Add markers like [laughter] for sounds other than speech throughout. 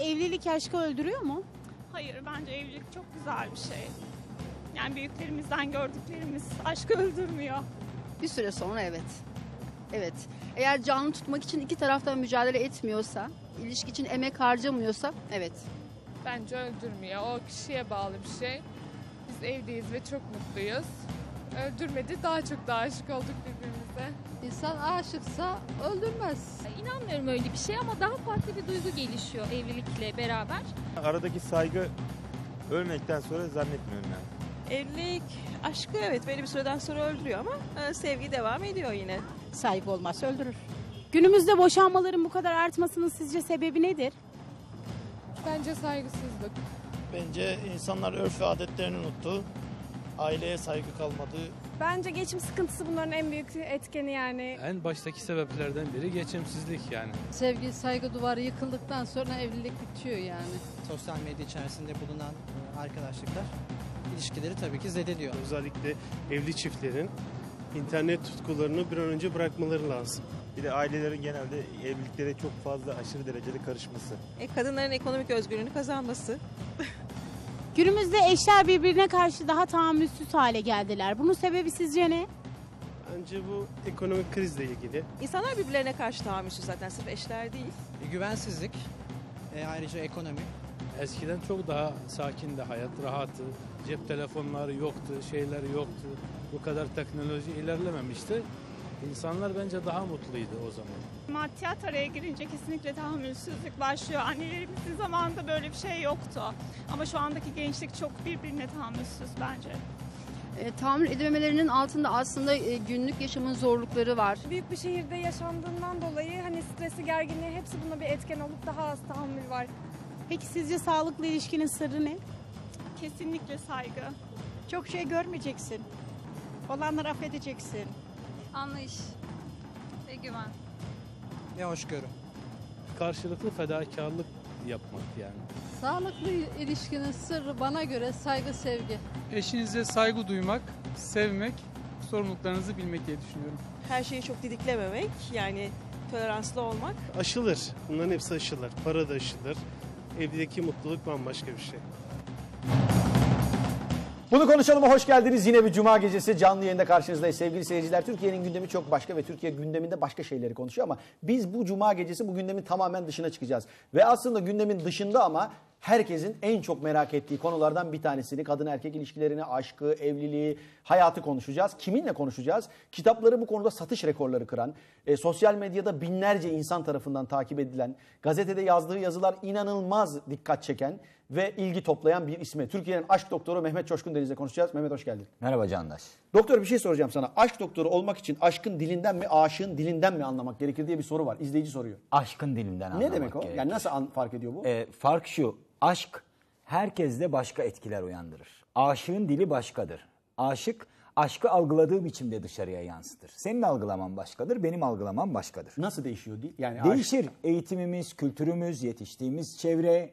evlilik aşkı öldürüyor mu? Hayır bence evlilik çok güzel bir şey. Yani büyüklerimizden gördüklerimiz aşkı öldürmüyor. Bir süre sonra evet. Evet. Eğer canlı tutmak için iki taraftan mücadele etmiyorsa, ilişki için emek harcamıyorsa evet. Bence öldürmüyor. O kişiye bağlı bir şey. Biz evdeyiz ve çok mutluyuz. Öldürmedi daha çok daha aşık olduk birbirimize. İnsan aşıksa öldürmez inanmıyorum öyle bir şey ama daha farklı bir duygu gelişiyor evlilikle beraber. Aradaki saygı ölmekten sonra zannetmiyorum yani. Evlilik aşkı evet belli bir süreden sonra öldürüyor ama e, sevgi devam ediyor yine. Saygı olmaz öldürür. Günümüzde boşanmaların bu kadar artmasının sizce sebebi nedir? Bence saygısızlık. Bence insanlar örf ve adetlerini unuttu. Aileye saygı kalmadı. Bence geçim sıkıntısı bunların en büyük etkeni yani. En baştaki sebeplerden biri geçimsizlik yani. Sevgi, saygı duvarı yıkıldıktan sonra evlilik bitiyor yani. Sosyal medya içerisinde bulunan e, arkadaşlıklar ilişkileri tabii ki zedeliyor. Özellikle evli çiftlerin internet tutkularını bir an önce bırakmaları lazım. Bir de ailelerin genelde evliliklere çok fazla aşırı derecede karışması. E, kadınların ekonomik özgürlüğünü kazanması. [laughs] Günümüzde eşler birbirine karşı daha tahammülsüz hale geldiler. Bunun sebebi sizce ne? Bence bu ekonomik krizle ilgili. İnsanlar birbirlerine karşı tahammülsüz zaten sırf eşler değil. E, güvensizlik, e, ayrıca ekonomi. Eskiden çok daha sakindi hayat, rahatı, Cep telefonları yoktu, şeyler yoktu. Bu kadar teknoloji ilerlememişti. İnsanlar bence daha mutluydu o zaman maddiyat araya girince kesinlikle tahammülsüzlük başlıyor. Annelerimizin zamanında böyle bir şey yoktu. Ama şu andaki gençlik çok birbirine tahammülsüz bence. E, tahammül edememelerinin altında aslında e, günlük yaşamın zorlukları var. Büyük bir şehirde yaşandığından dolayı hani stresi, gerginliği hepsi buna bir etken olup daha az tahammül var. Peki sizce sağlıklı ilişkinin sırrı ne? Kesinlikle saygı. Çok şey görmeyeceksin. Olanları affedeceksin. Anlayış ve güven ne hoşgörü. Karşılıklı fedakarlık yapmak yani. Sağlıklı ilişkinin sırrı bana göre saygı sevgi. Eşinize saygı duymak, sevmek, sorumluluklarınızı bilmek diye düşünüyorum. Her şeyi çok didiklememek yani toleranslı olmak. Aşılır. Bunların hepsi aşılır. Para da aşılır. Evdeki mutluluk bambaşka bir şey. Bunu konuşalım. Hoş geldiniz. Yine bir cuma gecesi canlı yayında karşınızdayız sevgili seyirciler. Türkiye'nin gündemi çok başka ve Türkiye gündeminde başka şeyleri konuşuyor ama biz bu cuma gecesi bu gündemin tamamen dışına çıkacağız. Ve aslında gündemin dışında ama herkesin en çok merak ettiği konulardan bir tanesini kadın erkek ilişkilerini, aşkı, evliliği, hayatı konuşacağız. Kiminle konuşacağız? Kitapları bu konuda satış rekorları kıran, e, sosyal medyada binlerce insan tarafından takip edilen, gazetede yazdığı yazılar inanılmaz dikkat çeken ve ilgi toplayan bir isme. Türkiye'nin aşk doktoru Mehmet Çoşkun Deniz'le konuşacağız. Mehmet hoş geldin. Merhaba Candaş. Doktor bir şey soracağım sana. Aşk doktoru olmak için aşkın dilinden mi aşığın dilinden mi anlamak gerekir diye bir soru var. İzleyici soruyor. Aşkın dilinden anlamak Ne demek o? Gerekir. Yani nasıl an, fark ediyor bu? Ee, fark şu. Aşk herkeste başka etkiler uyandırır. Aşığın dili başkadır. Aşık aşkı algıladığı biçimde dışarıya yansıtır. Senin algılaman başkadır, benim algılaman başkadır. Nasıl değişiyor dil? Yani değişir. Aşk... Eğitimimiz, kültürümüz, yetiştiğimiz çevre,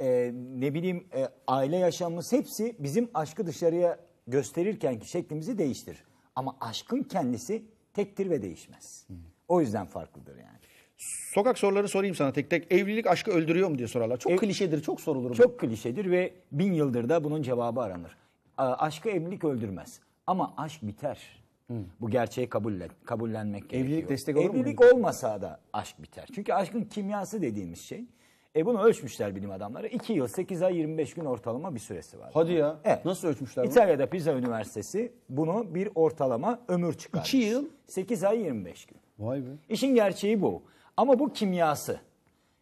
e, ne bileyim e, aile yaşamımız hepsi bizim aşkı dışarıya gösterirken ki şeklimizi değiştir. Ama aşkın kendisi tektir ve değişmez. Hı. O yüzden farklıdır yani. Sokak soruları sorayım sana tek tek. Evlilik aşkı öldürüyor mu diye sorarlar. Çok Ev, klişedir, çok sorulur. Çok bu. klişedir ve bin yıldır da bunun cevabı aranır. A, aşkı evlilik öldürmez. Ama aşk biter. Hı. Bu gerçeği kabullen, kabullenmek evlilik gerekiyor. Evlilik destek olur mu? Evlilik olmasa da aşk biter. Çünkü aşkın kimyası dediğimiz şey e bunu ölçmüşler bilim adamları. 2 yıl 8 ay 25 gün ortalama bir süresi var. Hadi ya. Evet. Nasıl ölçmüşler bunu? İtalya'da Pisa Üniversitesi bunu bir ortalama ömür çıkarmış. 2 yıl? 8 ay 25 gün. Vay be. İşin gerçeği bu. Ama bu kimyası.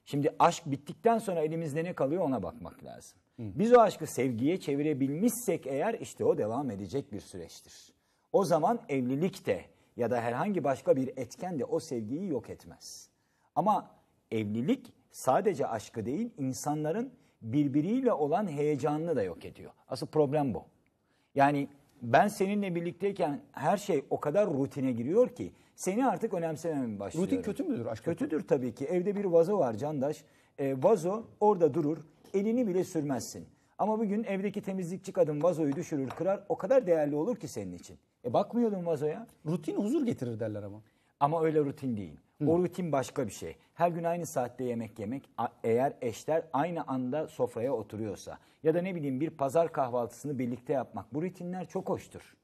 Şimdi aşk bittikten sonra elimizde ne kalıyor ona bakmak lazım. Biz o aşkı sevgiye çevirebilmişsek eğer işte o devam edecek bir süreçtir. O zaman evlilik de ya da herhangi başka bir etken de o sevgiyi yok etmez. Ama evlilik sadece aşkı değil insanların birbiriyle olan heyecanını da yok ediyor. Asıl problem bu. Yani ben seninle birlikteyken her şey o kadar rutine giriyor ki seni artık önemsememeye başlıyorum. Rutin kötü müdür aşk? Kötüdür kötü? tabii ki. Evde bir vazo var Candaş. E, vazo orada durur. Elini bile sürmezsin. Ama bugün evdeki temizlikçi kadın vazoyu düşürür, kırar. O kadar değerli olur ki senin için. E bakmıyordun vazoya. Rutin huzur getirir derler ama. Ama öyle rutin değil. O rutin başka bir şey. Her gün aynı saatte yemek yemek eğer eşler aynı anda sofraya oturuyorsa ya da ne bileyim bir pazar kahvaltısını birlikte yapmak bu rutinler çok hoştur.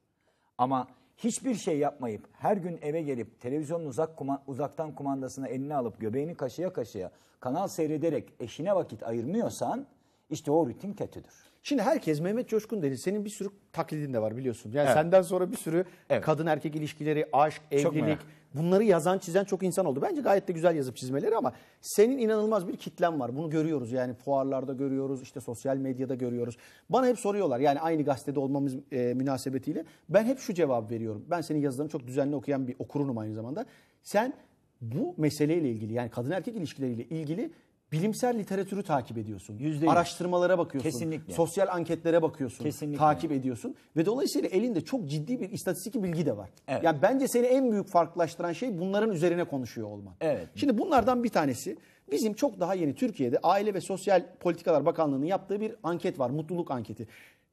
Ama hiçbir şey yapmayıp her gün eve gelip televizyonun uzak kuma, uzaktan kumandasını eline alıp göbeğini kaşıya kaşıya kanal seyrederek eşine vakit ayırmıyorsan işte o rutin kötüdür. Şimdi herkes Mehmet Coşkun dedi, Senin bir sürü taklidin de var biliyorsun. Yani evet. senden sonra bir sürü evet. kadın erkek ilişkileri, aşk, evlilik bunları yazan çizen çok insan oldu. Bence gayet de güzel yazıp çizmeleri ama senin inanılmaz bir kitlen var. Bunu görüyoruz yani fuarlarda görüyoruz işte sosyal medyada görüyoruz. Bana hep soruyorlar yani aynı gazetede olmamız e, münasebetiyle. Ben hep şu cevap veriyorum. Ben senin yazılarını çok düzenli okuyan bir okurunum aynı zamanda. Sen bu meseleyle ilgili yani kadın erkek ilişkileriyle ilgili bilimsel literatürü takip ediyorsun. %100. Araştırmalara bakıyorsun. Kesinlikle. Sosyal anketlere bakıyorsun. Kesinlikle. Takip ediyorsun ve dolayısıyla elinde çok ciddi bir istatistik bilgi de var. Evet. Yani bence seni en büyük farklılaştıran şey bunların üzerine konuşuyor olman. Evet. Şimdi bunlardan bir tanesi bizim çok daha yeni Türkiye'de Aile ve Sosyal Politikalar Bakanlığı'nın yaptığı bir anket var. Mutluluk anketi.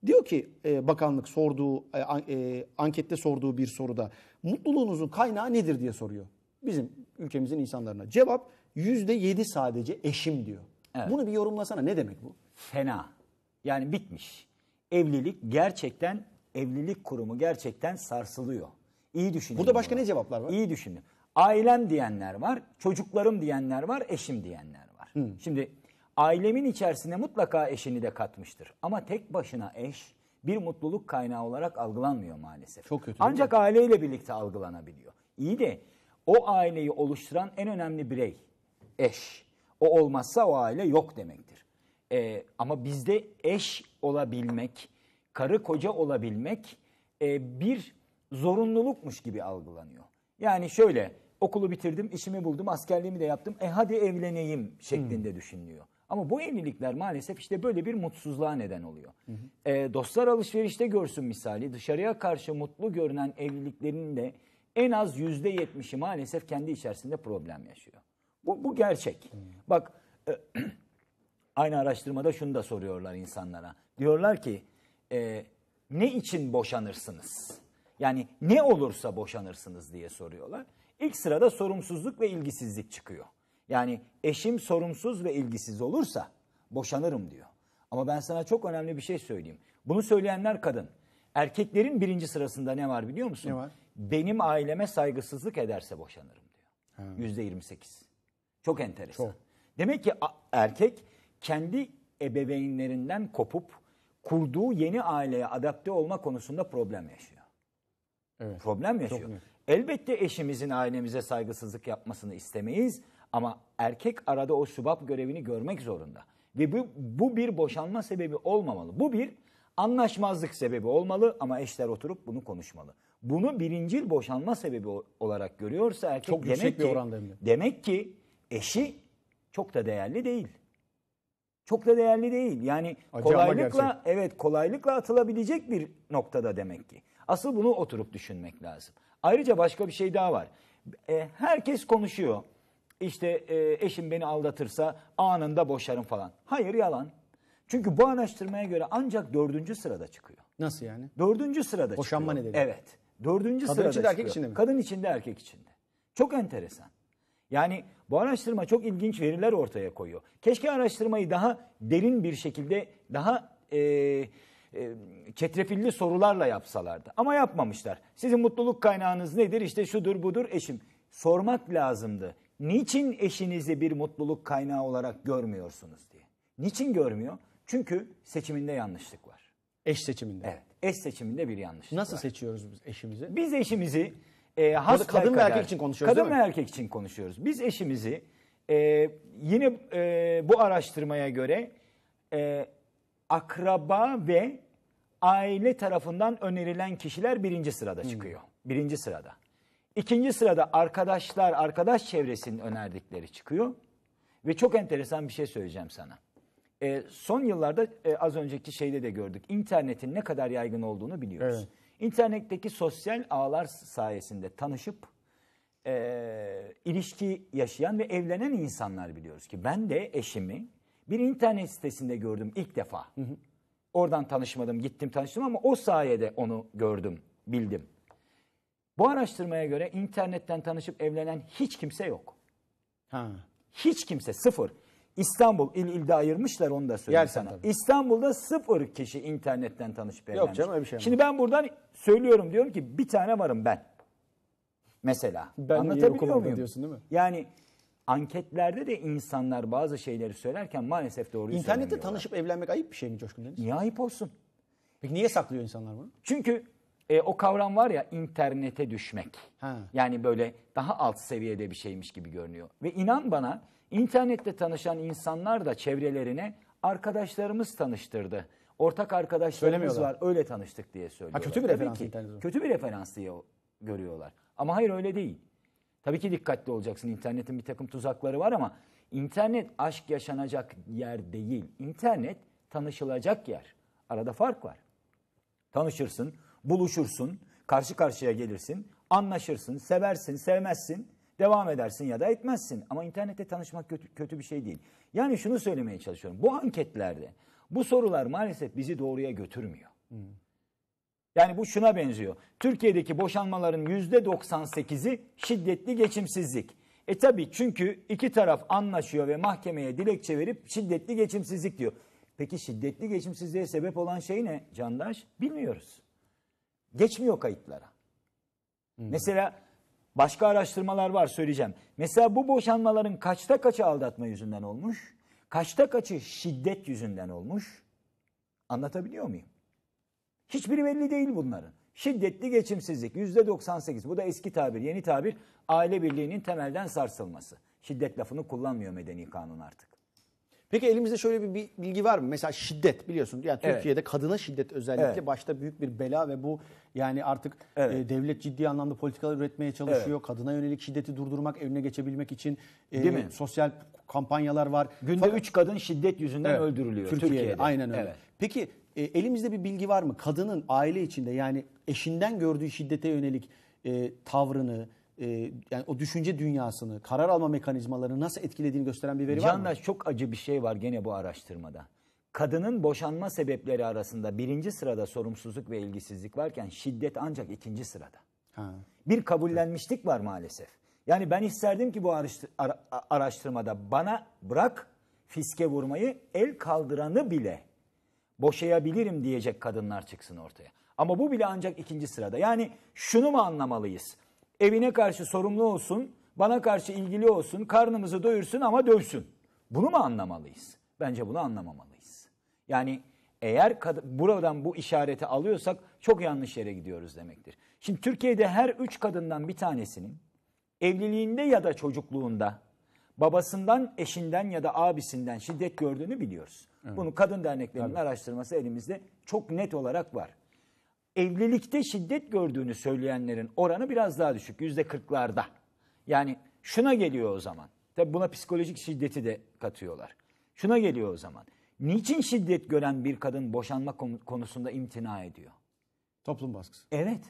Diyor ki e, bakanlık sorduğu e, e, ankette sorduğu bir soruda mutluluğunuzun kaynağı nedir diye soruyor. Bizim ülkemizin insanlarına. Cevap Yüzde yedi sadece eşim diyor. Evet. Bunu bir yorumlasana ne demek bu? Fena. Yani bitmiş. Evlilik gerçekten evlilik kurumu gerçekten sarsılıyor. İyi düşünün. Burada başka var. ne cevaplar var? İyi düşünün. Ailem diyenler var, çocuklarım diyenler var, eşim diyenler var. Hı. Hmm. Şimdi ailemin içerisine mutlaka eşini de katmıştır. Ama tek başına eş bir mutluluk kaynağı olarak algılanmıyor maalesef. Çok kötü. Ancak aileyle birlikte algılanabiliyor. İyi de o aileyi oluşturan en önemli birey eş. O olmazsa o aile yok demektir. E, ama bizde eş olabilmek, karı koca olabilmek e, bir zorunlulukmuş gibi algılanıyor. Yani şöyle okulu bitirdim, işimi buldum, askerliğimi de yaptım. E hadi evleneyim şeklinde hmm. düşünülüyor. Ama bu evlilikler maalesef işte böyle bir mutsuzluğa neden oluyor. Hı hı. E, ee, dostlar alışverişte görsün misali dışarıya karşı mutlu görünen evliliklerin de en az yüzde yetmişi maalesef kendi içerisinde problem yaşıyor. Bu, bu gerçek. Hmm. Bak e, [clears throat] aynı araştırmada şunu da soruyorlar insanlara. Diyorlar ki e, ne için boşanırsınız? Yani ne olursa boşanırsınız diye soruyorlar. İlk sırada sorumsuzluk ve ilgisizlik çıkıyor. Yani eşim sorumsuz ve ilgisiz olursa boşanırım diyor. Ama ben sana çok önemli bir şey söyleyeyim. Bunu söyleyenler kadın. Erkeklerin birinci sırasında ne var biliyor musun? Ne var? Benim aileme saygısızlık ederse boşanırım diyor. Yüzde 28. Çok enteresan. Çok. Demek ki erkek kendi ebeveynlerinden kopup kurduğu yeni aileye adapte olma konusunda problem yaşıyor. Evet. Problem yaşıyor. Elbette eşimizin ailemize saygısızlık yapmasını istemeyiz ama erkek arada o subap görevini görmek zorunda. Ve bu, bu bir boşanma sebebi olmamalı. Bu bir anlaşmazlık sebebi olmalı ama eşler oturup bunu konuşmalı. Bunu birincil boşanma sebebi olarak görüyorsa erkek Çok demek ki, bir oranda demek ki eşi çok da değerli değil. Çok da değerli değil. Yani Acı kolaylıkla evet kolaylıkla atılabilecek bir noktada demek ki. Asıl bunu oturup düşünmek lazım. Ayrıca başka bir şey daha var. E, herkes konuşuyor. İşte e, eşim beni aldatırsa anında boşarım falan. Hayır yalan. Çünkü bu araştırmaya göre ancak dördüncü sırada çıkıyor. Nasıl yani? Dördüncü sırada Boşanma çıkıyor. Boşanma nedeni. Evet. Dördüncü Kadın sırada içinde, erkek içinde mi? Kadın içinde erkek içinde. Çok enteresan. Yani bu araştırma çok ilginç veriler ortaya koyuyor. Keşke araştırmayı daha derin bir şekilde, daha e, e, çetrefilli sorularla yapsalardı. Ama yapmamışlar. Sizin mutluluk kaynağınız nedir? İşte şudur budur eşim. Sormak lazımdı. Niçin eşinizi bir mutluluk kaynağı olarak görmüyorsunuz diye. Niçin görmüyor? Çünkü seçiminde yanlışlık var. Eş seçiminde. Evet. Eş seçiminde bir yanlışlık Nasıl var. seçiyoruz biz eşimizi? Biz eşimizi e, ee, has kadın ve erkek için konuşuyoruz Kadın değil mi? ve erkek için konuşuyoruz. Biz eşimizi e, yine e, bu araştırmaya göre e, akraba ve aile tarafından önerilen kişiler birinci sırada hmm. çıkıyor. Birinci sırada. İkinci sırada arkadaşlar, arkadaş çevresinin önerdikleri çıkıyor. Ve çok enteresan bir şey söyleyeceğim sana. E, son yıllarda e, az önceki şeyde de gördük. İnternetin ne kadar yaygın olduğunu biliyoruz. Evet. İnternetteki sosyal ağlar sayesinde tanışıp e, ilişki yaşayan ve evlenen insanlar biliyoruz ki ben de eşimi bir internet sitesinde gördüm ilk defa. Hı hı. Oradan tanışmadım, gittim tanıştım ama o sayede onu gördüm, bildim. Bu araştırmaya göre internetten tanışıp evlenen hiç kimse yok. Ha. Hiç kimse sıfır. İstanbul il ilde ayırmışlar onu da söyleyeyim Yersen sana. Tabii. İstanbul'da sıfır kişi internetten tanışıp evlenmiş. Yok canım öyle bir şey mi? Şimdi ben buradan söylüyorum diyorum ki bir tane varım ben. Mesela. Ben Anlatabiliyor muyum? diyorsun değil mi? Yani anketlerde de insanlar bazı şeyleri söylerken maalesef doğruyu İnternette tanışıp evlenmek ayıp bir şey mi Coşkun Deniz? Niye ayıp olsun? Peki niye saklıyor insanlar bunu? Çünkü e, o kavram var ya internete düşmek. Ha. Yani böyle daha alt seviyede bir şeymiş gibi görünüyor. Ve inan bana İnternette tanışan insanlar da çevrelerine arkadaşlarımız tanıştırdı. Ortak arkadaşlarımız var öyle tanıştık diye söylüyorlar. Ha, kötü bir Tabii referans. ki, Kötü bir referans diye görüyorlar. Ama hayır öyle değil. Tabii ki dikkatli olacaksın. İnternetin bir takım tuzakları var ama internet aşk yaşanacak yer değil. İnternet tanışılacak yer. Arada fark var. Tanışırsın, buluşursun, karşı karşıya gelirsin, anlaşırsın, seversin, sevmezsin. Devam edersin ya da etmezsin. Ama internette tanışmak kötü, kötü bir şey değil. Yani şunu söylemeye çalışıyorum. Bu anketlerde bu sorular maalesef bizi doğruya götürmüyor. Yani bu şuna benziyor. Türkiye'deki boşanmaların yüzde 98'i şiddetli geçimsizlik. E tabi çünkü iki taraf anlaşıyor ve mahkemeye dilekçe verip şiddetli geçimsizlik diyor. Peki şiddetli geçimsizliğe sebep olan şey ne Candaş? Bilmiyoruz. Geçmiyor kayıtlara. Hmm. Mesela Başka araştırmalar var söyleyeceğim. Mesela bu boşanmaların kaçta kaçı aldatma yüzünden olmuş? Kaçta kaçı şiddet yüzünden olmuş? Anlatabiliyor muyum? Hiçbiri belli değil bunların. Şiddetli geçimsizlik yüzde 98. Bu da eski tabir, yeni tabir aile birliğinin temelden sarsılması. Şiddet lafını kullanmıyor medeni kanun artık. Peki elimizde şöyle bir bilgi var mı? Mesela şiddet biliyorsun. Yani evet. Türkiye'de kadına şiddet özellikle evet. başta büyük bir bela ve bu yani artık evet. e, devlet ciddi anlamda politikalar üretmeye çalışıyor. Evet. Kadına yönelik şiddeti durdurmak, önüne geçebilmek için e, Değil mi? sosyal kampanyalar var. Günde 3 kadın şiddet yüzünden evet. öldürülüyor Türkiye'de. Türkiye'de. Aynen öyle. Evet. Peki e, elimizde bir bilgi var mı? Kadının aile içinde yani eşinden gördüğü şiddete yönelik e, tavrını, yani o düşünce dünyasını, karar alma mekanizmalarını nasıl etkilediğini gösteren bir veri Candaş, var mı? Candaş çok acı bir şey var gene bu araştırmada. Kadının boşanma sebepleri arasında birinci sırada sorumsuzluk ve ilgisizlik varken şiddet ancak ikinci sırada. Ha. Bir kabullenmişlik var maalesef. Yani ben isterdim ki bu araştırmada bana bırak fiske vurmayı el kaldıranı bile boşayabilirim diyecek kadınlar çıksın ortaya. Ama bu bile ancak ikinci sırada. Yani şunu mu anlamalıyız? evine karşı sorumlu olsun, bana karşı ilgili olsun, karnımızı doyursun ama dövsün. Bunu mu anlamalıyız? Bence bunu anlamamalıyız. Yani eğer buradan bu işareti alıyorsak çok yanlış yere gidiyoruz demektir. Şimdi Türkiye'de her üç kadından bir tanesinin evliliğinde ya da çocukluğunda babasından, eşinden ya da abisinden şiddet gördüğünü biliyoruz. Evet. Bunu kadın derneklerinin Tabii. araştırması elimizde çok net olarak var evlilikte şiddet gördüğünü söyleyenlerin oranı biraz daha düşük. Yüzde kırklarda. Yani şuna geliyor o zaman. Tabi buna psikolojik şiddeti de katıyorlar. Şuna geliyor o zaman. Niçin şiddet gören bir kadın boşanma konusunda imtina ediyor? Toplum baskısı. Evet.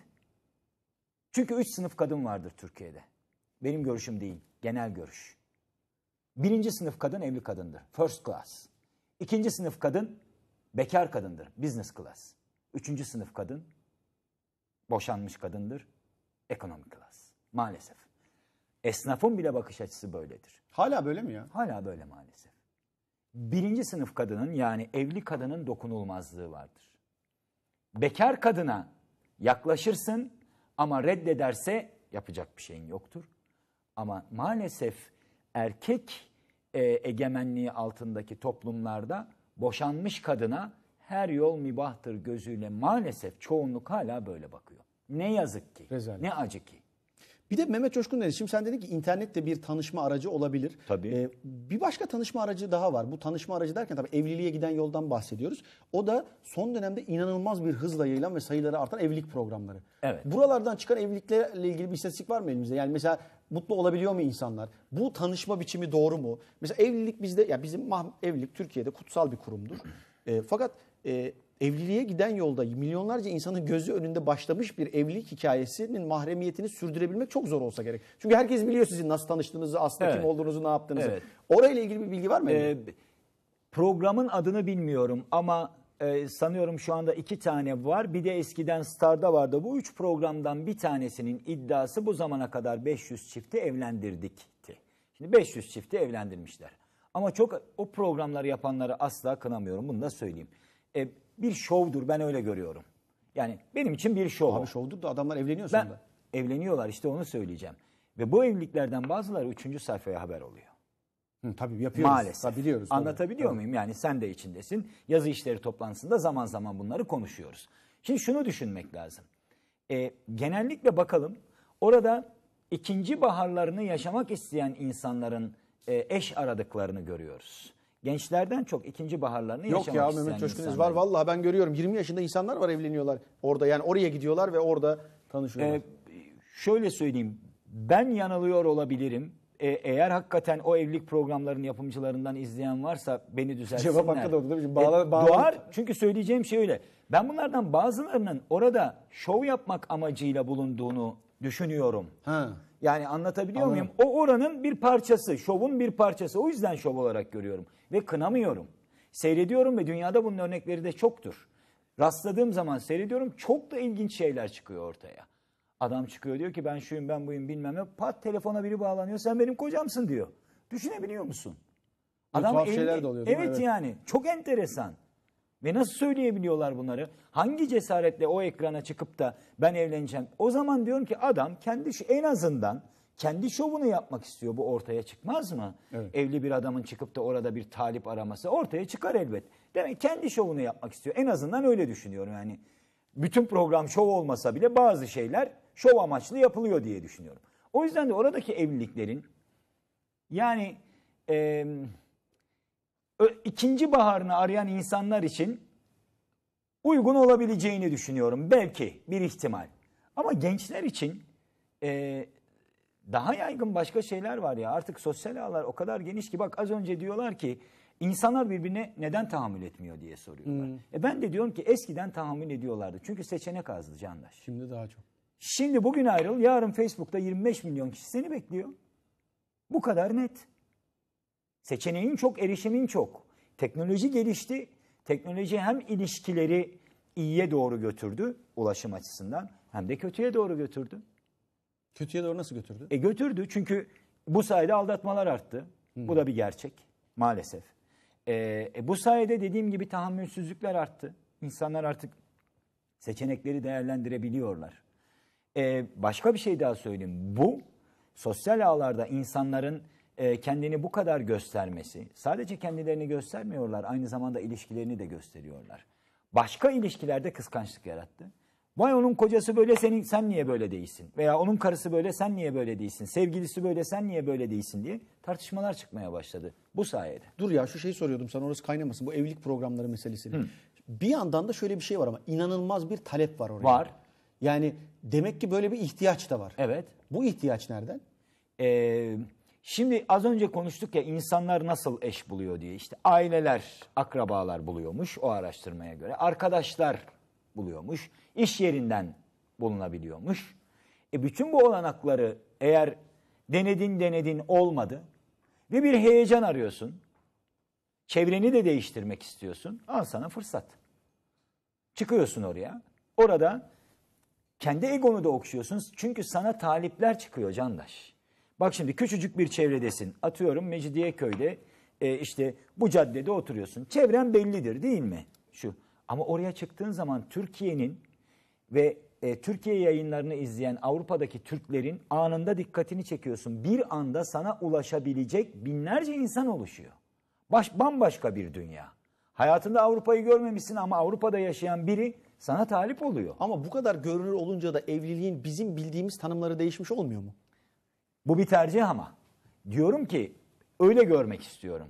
Çünkü üç sınıf kadın vardır Türkiye'de. Benim görüşüm değil, genel görüş. Birinci sınıf kadın evli kadındır. First class. İkinci sınıf kadın bekar kadındır. Business class. Üçüncü sınıf kadın boşanmış kadındır. Ekonomik klas. Maalesef. Esnafın bile bakış açısı böyledir. Hala böyle mi ya? Hala böyle maalesef. Birinci sınıf kadının yani evli kadının dokunulmazlığı vardır. Bekar kadına yaklaşırsın ama reddederse yapacak bir şeyin yoktur. Ama maalesef erkek e, egemenliği altındaki toplumlarda boşanmış kadına her yol mibahtır gözüyle maalesef çoğunluk hala böyle bakıyor. Ne yazık ki, Rezalet. ne acı ki. Bir de Mehmet Coşkun dedi. Şimdi sen dedin ki internet de bir tanışma aracı olabilir. Tabii. Ee, bir başka tanışma aracı daha var. Bu tanışma aracı derken tabii evliliğe giden yoldan bahsediyoruz. O da son dönemde inanılmaz bir hızla yayılan ve sayıları artan evlilik programları. Evet. Buralardan çıkan evliliklerle ilgili bir istatistik var mı elimizde? Yani mesela mutlu olabiliyor mu insanlar? Bu tanışma biçimi doğru mu? Mesela evlilik bizde ya yani bizim evlilik Türkiye'de kutsal bir kurumdur. E, fakat e, evliliğe giden yolda milyonlarca insanın gözü önünde başlamış bir evlilik hikayesinin mahremiyetini sürdürebilmek çok zor olsa gerek. Çünkü herkes biliyor sizin nasıl tanıştığınızı, aslında evet. kim olduğunuzu, ne yaptığınızı. Evet. Orayla ilgili bir bilgi var mı? Ee, programın adını bilmiyorum ama e, sanıyorum şu anda iki tane var. Bir de eskiden Star'da vardı. Bu üç programdan bir tanesinin iddiası bu zamana kadar 500 çifti evlendirdikti. Şimdi 500 çifti evlendirmişler. Ama çok o programları yapanları asla kınamıyorum. Bunu da söyleyeyim e, bir şovdur ben öyle görüyorum. Yani benim için bir şov. Abi şovdur da adamlar evleniyor ben, Evleniyorlar işte onu söyleyeceğim. Ve bu evliliklerden bazıları üçüncü sayfaya haber oluyor. Hı, tabii yapıyoruz. Maalesef. Tabii biliyoruz. Anlatabiliyor tabii. muyum? Yani sen de içindesin. Yazı işleri toplantısında zaman zaman bunları konuşuyoruz. Şimdi şunu düşünmek lazım. E, genellikle bakalım orada ikinci baharlarını yaşamak isteyen insanların e, eş aradıklarını görüyoruz gençlerden çok ikinci baharlarını Yok yaşamak ya Mehmet Coşkun var. Vallahi ben görüyorum 20 yaşında insanlar var evleniyorlar orada. Yani oraya gidiyorlar ve orada tanışıyorlar. Ee, şöyle söyleyeyim. Ben yanılıyor olabilirim. Ee, eğer hakikaten o evlilik programlarının yapımcılarından izleyen varsa beni düzeltsinler. Cevap hakkı da oldu değil mi? Bağla, e, bağla. Doğar çünkü söyleyeceğim şey öyle. Ben bunlardan bazılarının orada şov yapmak amacıyla bulunduğunu düşünüyorum. Ha. Yani anlatabiliyor Anladım. muyum? O oranın bir parçası, şovun bir parçası. O yüzden şov olarak görüyorum ve kınamıyorum. Seyrediyorum ve dünyada bunun örnekleri de çoktur. Rastladığım zaman seyrediyorum çok da ilginç şeyler çıkıyor ortaya. Adam çıkıyor diyor ki ben şuyum ben buyum bilmem ne. Pat telefona biri bağlanıyor sen benim kocamsın diyor. Düşünebiliyor musun? Adam tuhaf şeyler e de oluyor. Evet, evet yani çok enteresan. Ve nasıl söyleyebiliyorlar bunları? Hangi cesaretle o ekrana çıkıp da ben evleneceğim? O zaman diyorum ki adam kendi şu en azından kendi şovunu yapmak istiyor. Bu ortaya çıkmaz mı? Evet. Evli bir adamın çıkıp da orada bir talip araması ortaya çıkar elbet. Demek kendi şovunu yapmak istiyor. En azından öyle düşünüyorum yani. Bütün program şov olmasa bile bazı şeyler şov amaçlı yapılıyor diye düşünüyorum. O yüzden de oradaki evliliklerin yani e, ikinci baharını arayan insanlar için uygun olabileceğini düşünüyorum. Belki bir ihtimal. Ama gençler için e, daha yaygın başka şeyler var ya artık sosyal ağlar o kadar geniş ki bak az önce diyorlar ki insanlar birbirine neden tahammül etmiyor diye soruyorlar. Hmm. E ben de diyorum ki eskiden tahammül ediyorlardı çünkü seçenek azdı Candaş. Şimdi daha çok. Şimdi bugün ayrıl yarın Facebook'ta 25 milyon kişi seni bekliyor. Bu kadar net. Seçeneğin çok, erişimin çok. Teknoloji gelişti. Teknoloji hem ilişkileri iyiye doğru götürdü ulaşım açısından hem de kötüye doğru götürdü. Kötüye doğru nasıl götürdü? E götürdü çünkü bu sayede aldatmalar arttı. Hı. Bu da bir gerçek maalesef. E, e, bu sayede dediğim gibi tahammülsüzlükler arttı. İnsanlar artık seçenekleri değerlendirebiliyorlar. E, başka bir şey daha söyleyeyim. Bu sosyal ağlarda insanların e, kendini bu kadar göstermesi, sadece kendilerini göstermiyorlar, aynı zamanda ilişkilerini de gösteriyorlar. Başka ilişkilerde kıskançlık yarattı. Vay onun kocası böyle senin sen niye böyle değilsin? Veya onun karısı böyle sen niye böyle değilsin? Sevgilisi böyle sen niye böyle değilsin diye tartışmalar çıkmaya başladı bu sayede. Dur ya şu şeyi soruyordum sana orası kaynamasın bu evlilik programları meselesini. Hı. Bir yandan da şöyle bir şey var ama inanılmaz bir talep var oraya. Var. Yani demek ki böyle bir ihtiyaç da var. Evet. Bu ihtiyaç nereden? Ee, şimdi az önce konuştuk ya insanlar nasıl eş buluyor diye. İşte aileler, akrabalar buluyormuş o araştırmaya göre. Arkadaşlar buluyormuş. İş yerinden bulunabiliyormuş. E bütün bu olanakları eğer denedin denedin olmadı ve bir heyecan arıyorsun. Çevreni de değiştirmek istiyorsun. Al sana fırsat. Çıkıyorsun oraya. Orada kendi egonu da okşuyorsun. Çünkü sana talipler çıkıyor candaş. Bak şimdi küçücük bir çevredesin. Atıyorum Mecidiyeköy'de e, işte bu caddede oturuyorsun. Çevren bellidir değil mi? Şu ama oraya çıktığın zaman Türkiye'nin ve e, Türkiye yayınlarını izleyen Avrupa'daki Türklerin anında dikkatini çekiyorsun. Bir anda sana ulaşabilecek binlerce insan oluşuyor. Baş, bambaşka bir dünya. Hayatında Avrupa'yı görmemişsin ama Avrupa'da yaşayan biri sana talip oluyor. Ama bu kadar görünür olunca da evliliğin bizim bildiğimiz tanımları değişmiş olmuyor mu? Bu bir tercih ama. Diyorum ki öyle görmek istiyorum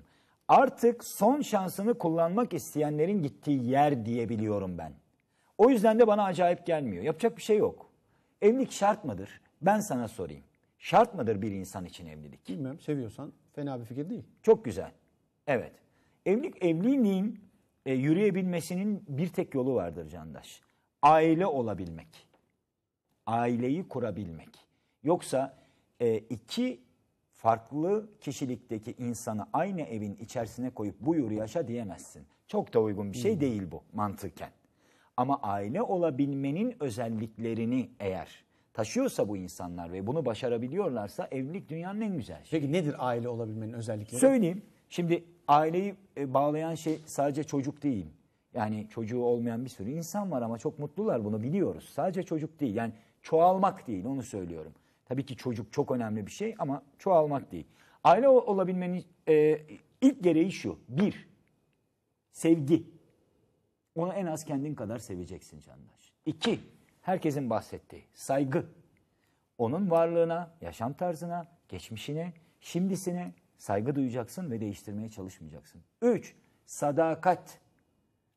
artık son şansını kullanmak isteyenlerin gittiği yer diyebiliyorum ben. O yüzden de bana acayip gelmiyor. Yapacak bir şey yok. Evlilik şart mıdır? Ben sana sorayım. Şart mıdır bir insan için evlilik? Bilmem seviyorsan fena bir fikir değil. Çok güzel. Evet. Evlilik evliliğin e, yürüyebilmesinin bir tek yolu vardır Candaş. Aile olabilmek. Aileyi kurabilmek. Yoksa e, iki farklı kişilikteki insanı aynı evin içerisine koyup buyur yaşa diyemezsin. Çok da uygun bir şey hmm. değil bu mantıken. Ama aile olabilmenin özelliklerini eğer taşıyorsa bu insanlar ve bunu başarabiliyorlarsa evlilik dünyanın en güzel şeyi. Peki nedir aile olabilmenin özellikleri? Söyleyeyim. Şimdi aileyi e, bağlayan şey sadece çocuk değil. Yani çocuğu olmayan bir sürü insan var ama çok mutlular bunu biliyoruz. Sadece çocuk değil. Yani çoğalmak değil onu söylüyorum. Tabii ki çocuk çok önemli bir şey ama çoğalmak değil. Aile olabilmenin e, ilk gereği şu. Bir, sevgi. Onu en az kendin kadar seveceksin Candaş. İki, herkesin bahsettiği saygı. Onun varlığına, yaşam tarzına, geçmişine, şimdisine saygı duyacaksın ve değiştirmeye çalışmayacaksın. Üç, sadakat.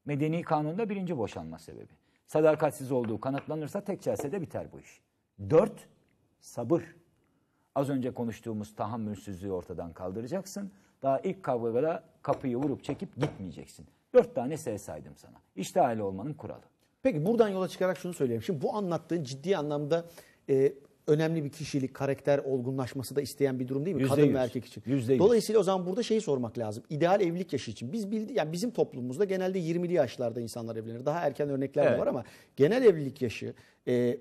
Medeni kanunda birinci boşanma sebebi. Sadakatsiz olduğu kanıtlanırsa tek celsede biter bu iş. Dört, sabır. Az önce konuştuğumuz tahammülsüzlüğü ortadan kaldıracaksın. Daha ilk kavgada kapıyı vurup çekip gitmeyeceksin. Dört tane S saydım sana. İşte aile olmanın kuralı. Peki buradan yola çıkarak şunu söyleyeyim. Şimdi bu anlattığın ciddi anlamda e, önemli bir kişilik, karakter olgunlaşması da isteyen bir durum değil mi? %100. Kadın ve erkek için. %100. Dolayısıyla o zaman burada şeyi sormak lazım. İdeal evlilik yaşı için. Biz bildi, yani bizim toplumumuzda genelde 20'li yaşlarda insanlar evlenir. Daha erken örnekler evet. var ama genel evlilik yaşı e,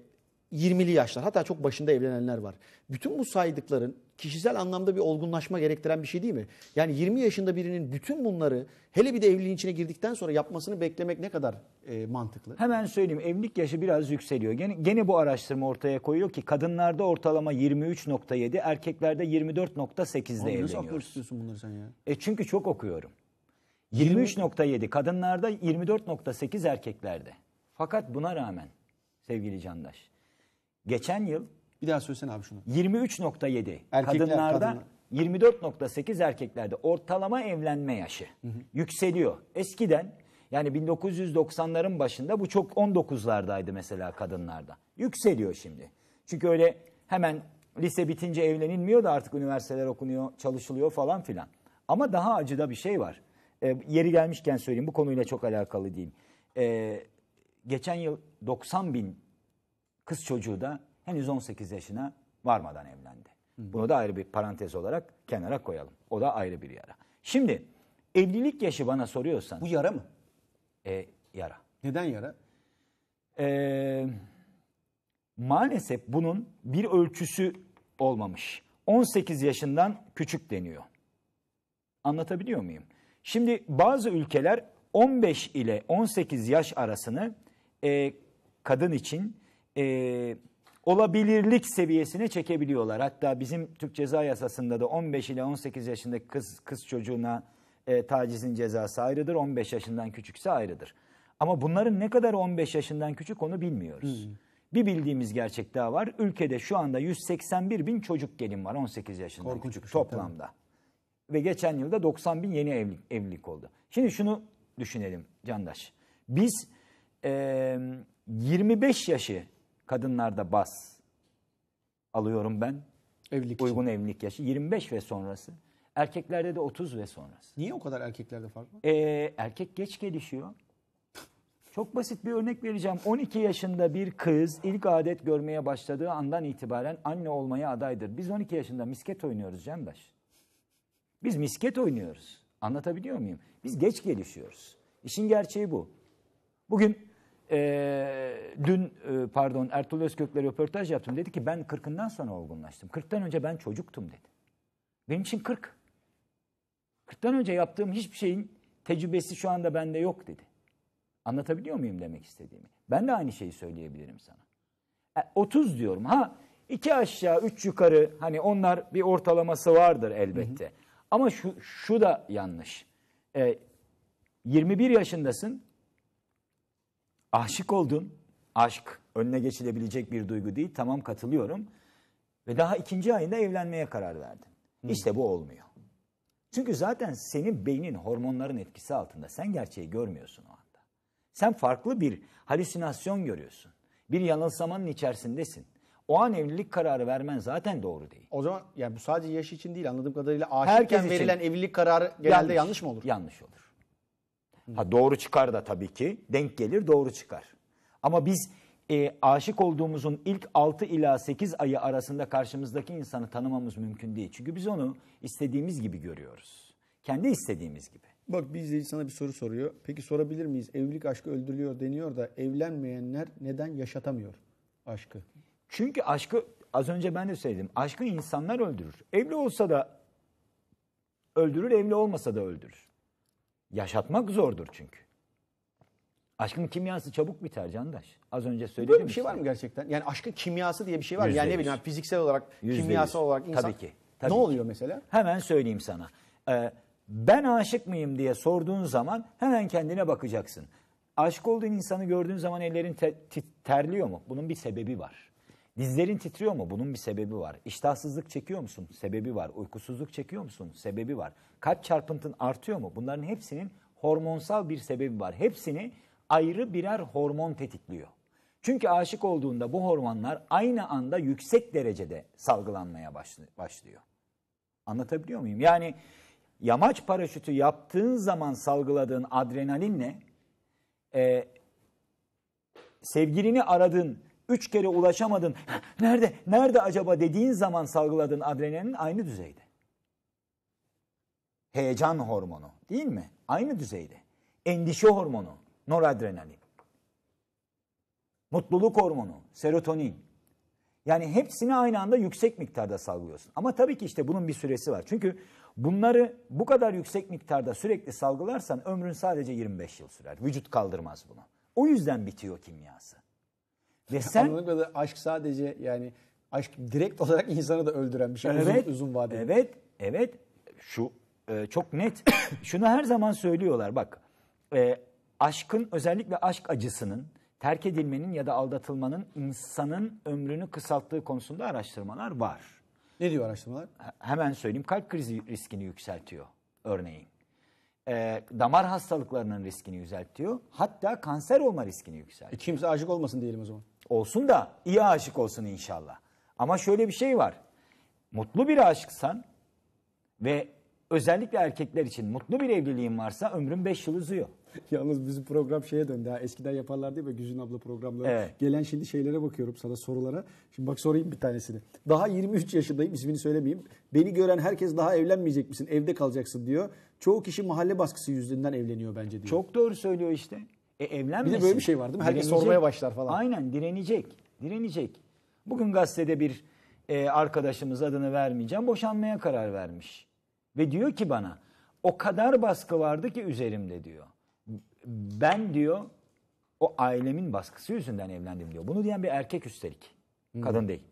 20'li yaşlar hatta çok başında evlenenler var. Bütün bu saydıkların kişisel anlamda bir olgunlaşma gerektiren bir şey değil mi? Yani 20 yaşında birinin bütün bunları hele bir de evliliğin içine girdikten sonra yapmasını beklemek ne kadar e, mantıklı? Hemen söyleyeyim evlilik yaşı biraz yükseliyor. Gene, gene bu araştırma ortaya koyuyor ki kadınlarda ortalama 23.7 erkeklerde 24.8'de evleniyor. Nasıl akıl bunları sen ya? E çünkü çok okuyorum. 23.7 kadınlarda 24.8 erkeklerde. Fakat buna rağmen sevgili Candaş Geçen yıl bir daha söylesene abi şunu. 23.7 Erkekler, kadınlarda kadınlar. 24.8 erkeklerde ortalama evlenme yaşı hı hı. yükseliyor. Eskiden yani 1990'ların başında bu çok 19'lardaydı mesela kadınlarda. Yükseliyor şimdi. Çünkü öyle hemen lise bitince evlenilmiyor da artık üniversiteler okunuyor, çalışılıyor falan filan. Ama daha acıda bir şey var. E, yeri gelmişken söyleyeyim bu konuyla çok alakalı diyeyim. E, ee, geçen yıl 90 bin Kız çocuğu da henüz 18 yaşına varmadan evlendi. Bunu da ayrı bir parantez olarak kenara koyalım. O da ayrı bir yara. Şimdi evlilik yaşı bana soruyorsan. Bu yara mı? E, yara. Neden yara? E, maalesef bunun bir ölçüsü olmamış. 18 yaşından küçük deniyor. Anlatabiliyor muyum? Şimdi bazı ülkeler 15 ile 18 yaş arasını e, kadın için e, olabilirlik seviyesine çekebiliyorlar. Hatta bizim Türk Ceza Yasası'nda da 15 ile 18 yaşındaki kız kız çocuğuna e, tacizin cezası ayrıdır, 15 yaşından küçükse ayrıdır. Ama bunların ne kadar 15 yaşından küçük onu bilmiyoruz. Hmm. Bir bildiğimiz gerçek daha var. Ülkede şu anda 181 bin çocuk gelin var 18 yaşından Korkunç küçük şey, toplamda. Ve geçen yılda 90 bin yeni evlilik, evlilik oldu. Şimdi şunu düşünelim Candaş. Biz e, 25 yaşı kadınlarda bas alıyorum ben. Evlilik Uygun için. evlilik yaşı 25 ve sonrası. Erkeklerde de 30 ve sonrası. Niye o kadar erkeklerde fark var? Ee, erkek geç gelişiyor. [laughs] Çok basit bir örnek vereceğim. 12 yaşında bir kız ilk adet görmeye başladığı andan itibaren anne olmaya adaydır. Biz 12 yaşında misket oynuyoruz Candaş. Biz misket oynuyoruz. Anlatabiliyor muyum? Biz geç gelişiyoruz. İşin gerçeği bu. Bugün e, dün e, pardon Ertuğrul Özkök'le röportaj yaptım. Dedi ki ben 40'ından sonra olgunlaştım. 40'tan önce ben çocuktum dedi. Benim için 40. 40'tan önce yaptığım hiçbir şeyin tecrübesi şu anda bende yok dedi. Anlatabiliyor muyum demek istediğimi? Ben de aynı şeyi söyleyebilirim sana. E, 30 diyorum. Ha iki aşağı üç yukarı hani onlar bir ortalaması vardır elbette. Hı hı. Ama şu, şu da yanlış. E, 21 yaşındasın Aşık oldun. Aşk önüne geçilebilecek bir duygu değil. Tamam katılıyorum. Ve daha ikinci ayında evlenmeye karar verdin. Hı. İşte bu olmuyor. Çünkü zaten senin beynin hormonların etkisi altında. Sen gerçeği görmüyorsun o anda. Sen farklı bir halüsinasyon görüyorsun. Bir yanılsamanın içerisindesin. O an evlilik kararı vermen zaten doğru değil. O zaman yani bu sadece yaş için değil anladığım kadarıyla aşıkken verilen evlilik kararı genelde yanlış, yanlış mı olur? Yanlış olur. Ha doğru çıkar da tabii ki. Denk gelir doğru çıkar. Ama biz e, aşık olduğumuzun ilk 6 ila 8 ayı arasında karşımızdaki insanı tanımamız mümkün değil. Çünkü biz onu istediğimiz gibi görüyoruz. Kendi istediğimiz gibi. Bak bir izleyici sana bir soru soruyor. Peki sorabilir miyiz? Evlilik aşkı öldürüyor deniyor da evlenmeyenler neden yaşatamıyor aşkı? Çünkü aşkı az önce ben de söyledim. Aşkı insanlar öldürür. Evli olsa da öldürür, evli olmasa da öldürür. Yaşatmak zordur çünkü. Aşkın kimyası çabuk biter Candaş. Az önce söyledim. Böyle bir şey var mı gerçekten? Yani aşkın kimyası diye bir şey var mı? Yani ne bileyim fiziksel olarak, %100. kimyasal olarak insan... Tabii ki. Tabii ne oluyor mesela? Hemen söyleyeyim sana. Ee, ben aşık mıyım diye sorduğun zaman hemen kendine bakacaksın. Aşık olduğun insanı gördüğün zaman ellerin te- terliyor mu? Bunun bir sebebi var. Dizlerin titriyor mu? Bunun bir sebebi var. İştahsızlık çekiyor musun? Sebebi var. Uykusuzluk çekiyor musun? Sebebi var. Kalp çarpıntın artıyor mu? Bunların hepsinin hormonsal bir sebebi var. Hepsini ayrı birer hormon tetikliyor. Çünkü aşık olduğunda bu hormonlar aynı anda yüksek derecede salgılanmaya başlıyor. Anlatabiliyor muyum? Yani yamaç paraşütü yaptığın zaman salgıladığın adrenalinle e, sevgilini aradın üç kere ulaşamadın. Nerede? Nerede acaba dediğin zaman salgıladığın adrenalin aynı düzeyde. Heyecan hormonu değil mi? Aynı düzeyde. Endişe hormonu, noradrenalin. Mutluluk hormonu, serotonin. Yani hepsini aynı anda yüksek miktarda salgılıyorsun. Ama tabii ki işte bunun bir süresi var. Çünkü bunları bu kadar yüksek miktarda sürekli salgılarsan ömrün sadece 25 yıl sürer. Vücut kaldırmaz bunu. O yüzden bitiyor kimyası. Ve sen anladığım kadarıyla aşk sadece yani aşk direkt [laughs] olarak insanı da öldüren bir şey evet, uzun, uzun vadede. Evet, evet. Şu e, çok net. [coughs] Şunu her zaman söylüyorlar bak. E, aşkın özellikle aşk acısının terk edilmenin ya da aldatılmanın insanın ömrünü kısalttığı konusunda araştırmalar var. Ne diyor araştırmalar? Hemen söyleyeyim. Kalp krizi riskini yükseltiyor örneğin. E, damar hastalıklarının riskini yükseltiyor. Hatta kanser olma riskini yükseltiyor. E, kimse aşık olmasın diyelim o zaman olsun da iyi aşık olsun inşallah. Ama şöyle bir şey var. Mutlu bir aşıksan ve özellikle erkekler için mutlu bir evliliğin varsa ömrün 5 yıl uzuyor. Yalnız bizim program şeye döndü. Ha. Eskiden yaparlardı ya Güzün abla programları. Evet. Gelen şimdi şeylere bakıyorum sana sorulara. Şimdi bak sorayım bir tanesini. Daha 23 yaşındayım ismini söylemeyeyim. Beni gören herkes daha evlenmeyecek misin? Evde kalacaksın diyor. Çoğu kişi mahalle baskısı yüzünden evleniyor bence diyor. Çok doğru söylüyor işte. E evlenmesin. Bir de böyle bir şey var değil mi? Herkes sormaya başlar falan. Aynen direnecek. Direnecek. Bugün gazetede bir e, arkadaşımız adını vermeyeceğim boşanmaya karar vermiş. Ve diyor ki bana o kadar baskı vardı ki üzerimde diyor. Ben diyor o ailemin baskısı yüzünden evlendim diyor. Bunu diyen bir erkek üstelik. Hmm. Kadın hmm. değil.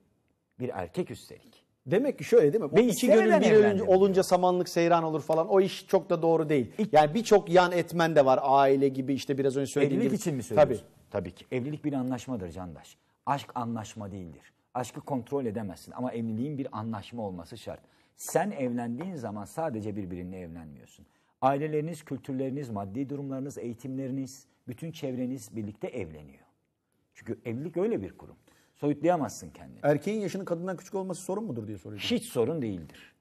Bir erkek üstelik. Demek ki şöyle değil mi? Bu Ve iki gönül bir ölünce, olunca samanlık seyran olur falan. O iş çok da doğru değil. Yani birçok yan etmen de var. Aile gibi işte biraz önce söylediğim Evlilik gibi. için mi söylüyorsun? Tabii. Tabii ki. Evlilik bir anlaşmadır Candaş. Aşk anlaşma değildir. Aşkı kontrol edemezsin ama evliliğin bir anlaşma olması şart. Sen evlendiğin zaman sadece birbirinle evlenmiyorsun. Aileleriniz, kültürleriniz, maddi durumlarınız, eğitimleriniz, bütün çevreniz birlikte evleniyor. Çünkü evlilik öyle bir kurum. Soyutlayamazsın kendini. Erkeğin yaşının kadından küçük olması sorun mudur diye soruyorum. Hiç sorun değildir.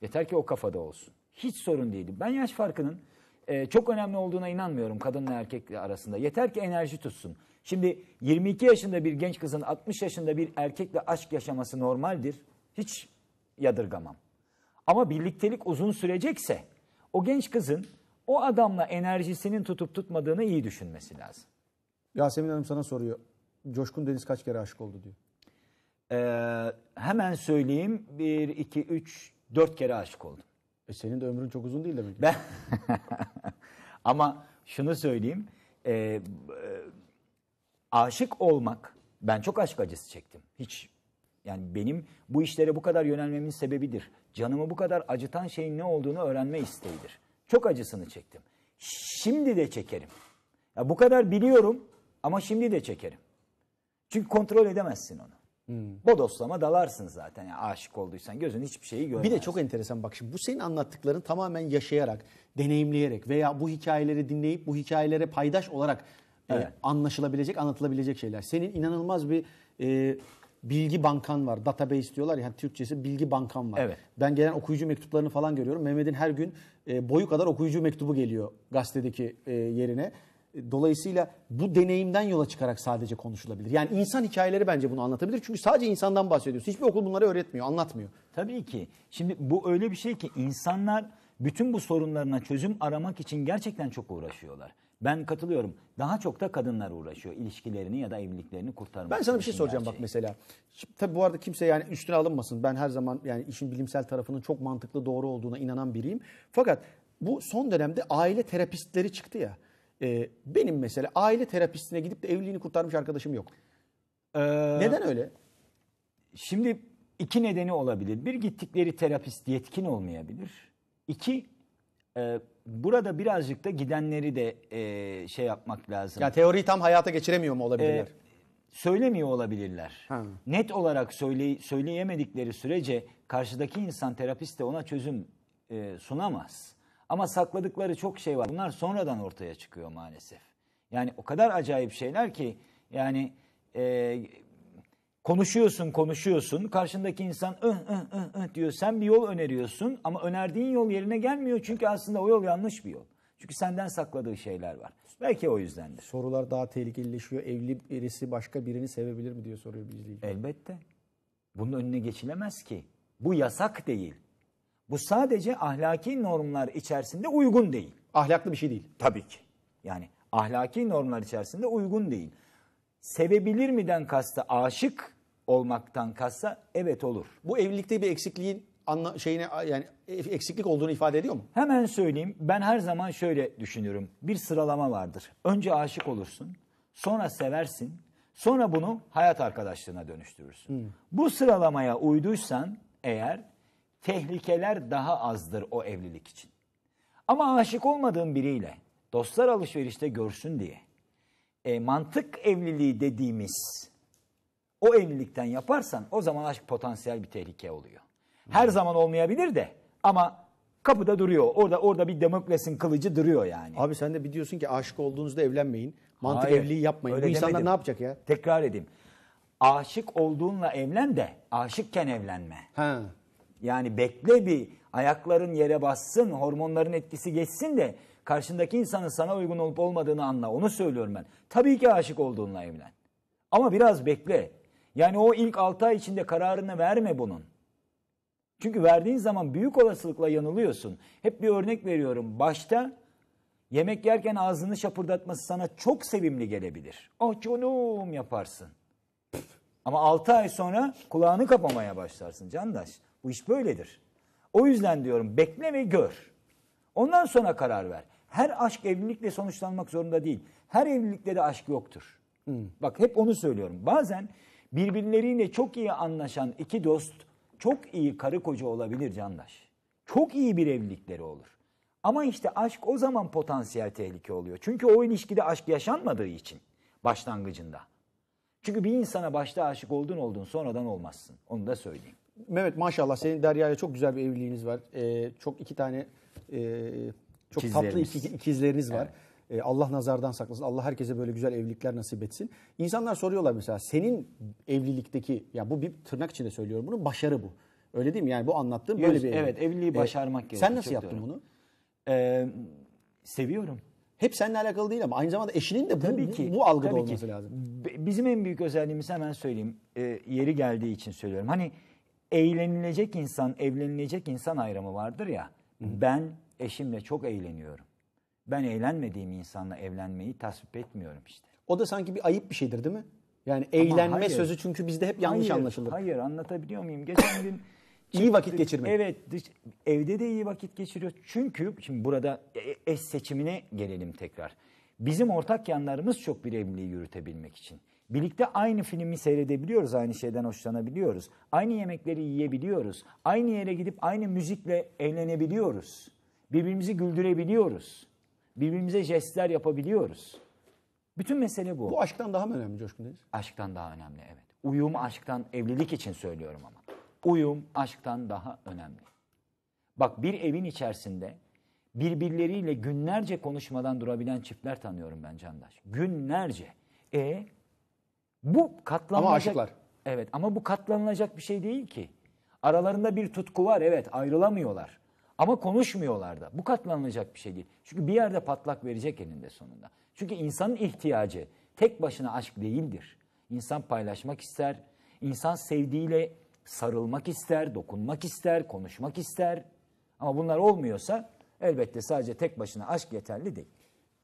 Yeter ki o kafada olsun. Hiç sorun değildir. Ben yaş farkının e, çok önemli olduğuna inanmıyorum kadınla erkek arasında. Yeter ki enerji tutsun. Şimdi 22 yaşında bir genç kızın 60 yaşında bir erkekle aşk yaşaması normaldir. Hiç yadırgamam. Ama birliktelik uzun sürecekse o genç kızın o adamla enerjisinin tutup tutmadığını iyi düşünmesi lazım. Yasemin Hanım sana soruyor. Coşkun Deniz kaç kere aşık oldu diyor. Ee, hemen söyleyeyim. Bir, iki, üç, dört kere aşık oldum. E senin de ömrün çok uzun değil demek ki. Ben... [laughs] Ama şunu söyleyeyim. E, e, aşık olmak, ben çok aşk acısı çektim. Hiç yani benim bu işlere bu kadar yönelmemin sebebidir. Canımı bu kadar acıtan şeyin ne olduğunu öğrenme isteğidir. Çok acısını çektim. Şimdi de çekerim. Ya bu kadar biliyorum ama şimdi de çekerim. Çünkü kontrol edemezsin onu. Hmm. Bodoslama dalarsın zaten yani aşık olduysan gözün hiçbir şeyi görmez. Bir de çok enteresan bak şimdi bu senin anlattıkların tamamen yaşayarak, deneyimleyerek veya bu hikayeleri dinleyip bu hikayelere paydaş olarak e, evet. e, anlaşılabilecek, anlatılabilecek şeyler. Senin inanılmaz bir e, bilgi bankan var. Database diyorlar Yani Türkçesi bilgi bankan var. Evet. Ben gelen okuyucu mektuplarını falan görüyorum. Mehmet'in her gün e, boyu kadar okuyucu mektubu geliyor gazetedeki e, yerine. Dolayısıyla bu deneyimden yola çıkarak sadece konuşulabilir. Yani insan hikayeleri bence bunu anlatabilir. Çünkü sadece insandan bahsediyorsun. Hiçbir okul bunları öğretmiyor, anlatmıyor. Tabii ki. Şimdi bu öyle bir şey ki insanlar bütün bu sorunlarına çözüm aramak için gerçekten çok uğraşıyorlar. Ben katılıyorum. Daha çok da kadınlar uğraşıyor ilişkilerini ya da evliliklerini kurtarmak. Ben sana bir şey soracağım gerçeği. bak mesela. Şimdi, tabii bu arada kimse yani üstüne alınmasın. Ben her zaman yani işin bilimsel tarafının çok mantıklı doğru olduğuna inanan biriyim. Fakat bu son dönemde aile terapistleri çıktı ya. E, benim mesela aile terapistine gidip de evliliğini kurtarmış arkadaşım yok. Ee, Neden öyle? Şimdi iki nedeni olabilir. Bir gittikleri terapist yetkin olmayabilir. İki e, burada birazcık da gidenleri de e, şey yapmak lazım. Yani teoriyi tam hayata geçiremiyor mu olabilirler? E, söylemiyor olabilirler. Ha. Net olarak söyle, söyleyemedikleri sürece karşıdaki insan terapist de ona çözüm e, sunamaz. Ama sakladıkları çok şey var. Bunlar sonradan ortaya çıkıyor maalesef. Yani o kadar acayip şeyler ki yani e, konuşuyorsun konuşuyorsun karşındaki insan ıh ıh ıh ıh diyor. Sen bir yol öneriyorsun ama önerdiğin yol yerine gelmiyor çünkü aslında o yol yanlış bir yol. Çünkü senden sakladığı şeyler var. Belki o yüzdendir. Sorular daha tehlikelileşiyor. Evli birisi başka birini sevebilir mi diyor soruyor bir izleyici. Elbette. Bunun önüne geçilemez ki. Bu yasak değil. Bu sadece ahlaki normlar içerisinde uygun değil. Ahlaklı bir şey değil. Tabii ki. Yani ahlaki normlar içerisinde uygun değil. Sevebilir miden kastı aşık olmaktan kastsa evet olur. Bu evlilikte bir eksikliğin anla, şeyine yani e, eksiklik olduğunu ifade ediyor mu? Hemen söyleyeyim. Ben her zaman şöyle düşünüyorum. Bir sıralama vardır. Önce aşık olursun, sonra seversin, sonra bunu hayat arkadaşlığına dönüştürürsün. Hmm. Bu sıralamaya uyduysan eğer tehlikeler daha azdır o evlilik için. Ama aşık olmadığın biriyle dostlar alışverişte görsün diye e, mantık evliliği dediğimiz o evlilikten yaparsan o zaman aşk potansiyel bir tehlike oluyor. Her zaman olmayabilir de ama kapıda duruyor. Orada orada bir demokrasinin kılıcı duruyor yani. Abi sen de bir diyorsun ki aşık olduğunuzda evlenmeyin. Mantık Hayır, evliliği yapmayın. Bu insanlar ne yapacak ya? Tekrar edeyim. Aşık olduğunla evlen de aşıkken evlenme. Ha. Yani bekle bir ayakların yere bassın, hormonların etkisi geçsin de karşındaki insanın sana uygun olup olmadığını anla. Onu söylüyorum ben. Tabii ki aşık olduğunla evlen. Ama biraz bekle. Yani o ilk 6 ay içinde kararını verme bunun. Çünkü verdiğin zaman büyük olasılıkla yanılıyorsun. Hep bir örnek veriyorum. Başta yemek yerken ağzını şapırdatması sana çok sevimli gelebilir. Oh canım yaparsın. Ama 6 ay sonra kulağını kapamaya başlarsın candaş. Bu iş böyledir. O yüzden diyorum bekle ve gör. Ondan sonra karar ver. Her aşk evlilikle sonuçlanmak zorunda değil. Her evlilikte de aşk yoktur. Hmm. Bak hep onu söylüyorum. Bazen birbirleriyle çok iyi anlaşan iki dost çok iyi karı koca olabilir Candaş. Çok iyi bir evlilikleri olur. Ama işte aşk o zaman potansiyel tehlike oluyor. Çünkü o ilişkide aşk yaşanmadığı için başlangıcında. Çünkü bir insana başta aşık oldun oldun sonradan olmazsın. Onu da söyleyeyim. Mehmet maşallah senin deryaya çok güzel bir evliliğiniz var. Ee, çok iki tane e, çok tatlı iki, ikizleriniz var. Evet. Ee, Allah nazardan saklasın. Allah herkese böyle güzel evlilikler nasip etsin. İnsanlar soruyorlar mesela senin evlilikteki ya bu bir tırnak içinde söylüyorum bunu başarı bu. Öyle değil mi? Yani bu anlattığım böyle bir Evet evliliği ee, başarmak ee, gerekiyor. Sen nasıl yaptın doğru. bunu? Ee, seviyorum. Hep seninle alakalı değil ama aynı zamanda eşinin de bu, tabii ki, bu, bu algıda tabii olması ki. lazım. Bizim en büyük özelliğimiz hemen söyleyeyim. E, yeri geldiği için söylüyorum. Hani eğlenilecek insan, evlenilecek insan ayrımı vardır ya. Ben eşimle çok eğleniyorum. Ben eğlenmediğim insanla evlenmeyi tasvip etmiyorum işte. O da sanki bir ayıp bir şeydir değil mi? Yani eğlenme sözü çünkü bizde hep yanlış hayır, anlaşılır. Hayır anlatabiliyor muyum? Geçen gün [laughs] iyi vakit geçirmek. Evet dış, evde de iyi vakit geçiriyor. Çünkü şimdi burada e, eş seçimine gelelim tekrar. Bizim ortak yanlarımız çok bir evliliği yürütebilmek için. Birlikte aynı filmi seyredebiliyoruz, aynı şeyden hoşlanabiliyoruz. Aynı yemekleri yiyebiliyoruz. Aynı yere gidip aynı müzikle eğlenebiliyoruz. Birbirimizi güldürebiliyoruz. Birbirimize jestler yapabiliyoruz. Bütün mesele bu. Bu aşktan daha mı önemli Coşkun Deniz? Aşktan daha önemli evet. Uyum aşktan, evlilik için söylüyorum ama. Uyum aşktan daha önemli. Bak bir evin içerisinde birbirleriyle günlerce konuşmadan durabilen çiftler tanıyorum ben Candaş. Günlerce. E bu katlanılacak... Ama aşıklar. Evet ama bu katlanılacak bir şey değil ki. Aralarında bir tutku var evet ayrılamıyorlar. Ama konuşmuyorlar da. Bu katlanılacak bir şey değil. Çünkü bir yerde patlak verecek eninde sonunda. Çünkü insanın ihtiyacı tek başına aşk değildir. İnsan paylaşmak ister, İnsan sevdiğiyle sarılmak ister, dokunmak ister, konuşmak ister. Ama bunlar olmuyorsa elbette sadece tek başına aşk yeterli değil.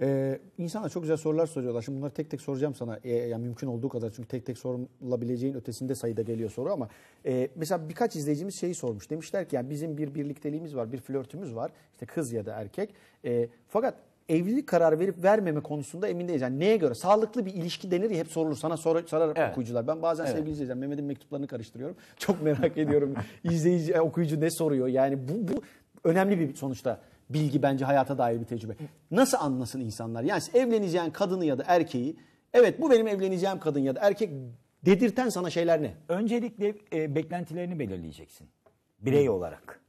Ee, insanlar çok güzel sorular soruyorlar. Şimdi bunları tek tek soracağım sana. Ee, yani mümkün olduğu kadar çünkü tek tek sorulabileceğin ötesinde sayıda geliyor soru ama e, mesela birkaç izleyicimiz şeyi sormuş. Demişler ki yani bizim bir birlikteliğimiz var, bir flörtümüz var. İşte kız ya da erkek. E, fakat evlilik kararı verip vermeme konusunda emin değiliz. Yani neye göre? Sağlıklı bir ilişki denir ya hep sorulur. Sana sor, sorar evet. okuyucular. Ben bazen evet. sevgili izleyicilerim Mehmet'in mektuplarını karıştırıyorum. Çok merak [laughs] ediyorum izleyici, e, okuyucu ne soruyor? Yani bu, bu önemli bir sonuçta bilgi bence hayata dair bir tecrübe. Nasıl anlasın insanlar? Yani evleneceğin kadını ya da erkeği evet bu benim evleneceğim kadın ya da erkek dedirten sana şeyler ne? Öncelikle e, beklentilerini belirleyeceksin birey Hı. olarak.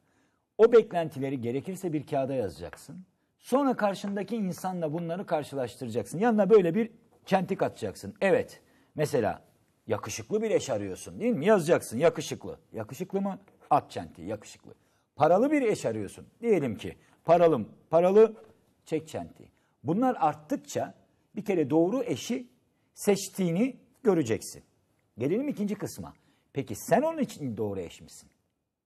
O beklentileri gerekirse bir kağıda yazacaksın. Sonra karşındaki insanla bunları karşılaştıracaksın. Yanına böyle bir çentik atacaksın. Evet mesela yakışıklı bir eş arıyorsun değil mi? Yazacaksın yakışıklı. Yakışıklı mı? At çentiği yakışıklı. Paralı bir eş arıyorsun. Diyelim ki paralım, paralı çek çenti. Bunlar arttıkça bir kere doğru eşi seçtiğini göreceksin. Gelelim ikinci kısma. Peki sen onun için doğru eş misin?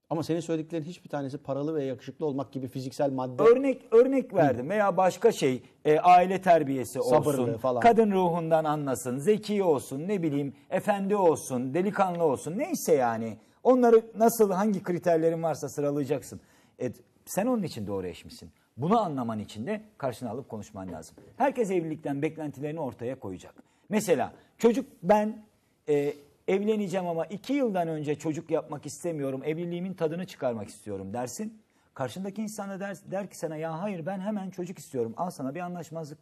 Ama senin söylediklerin hiçbir tanesi paralı ve yakışıklı olmak gibi fiziksel madde. Örnek örnek verdim Hı. veya başka şey e, aile terbiyesi Sabırlı olsun, falan. kadın ruhundan anlasın, zeki olsun, ne bileyim efendi olsun, delikanlı olsun neyse yani. Onları nasıl hangi kriterlerin varsa sıralayacaksın. Evet, sen onun için doğru eşmişsin. Bunu anlaman için de karşına alıp konuşman lazım. Herkes evlilikten beklentilerini ortaya koyacak. Mesela çocuk ben e, evleneceğim ama iki yıldan önce çocuk yapmak istemiyorum. Evliliğimin tadını çıkarmak istiyorum dersin. Karşındaki insana da der, der ki sana ya hayır ben hemen çocuk istiyorum. Al sana bir anlaşmazlık.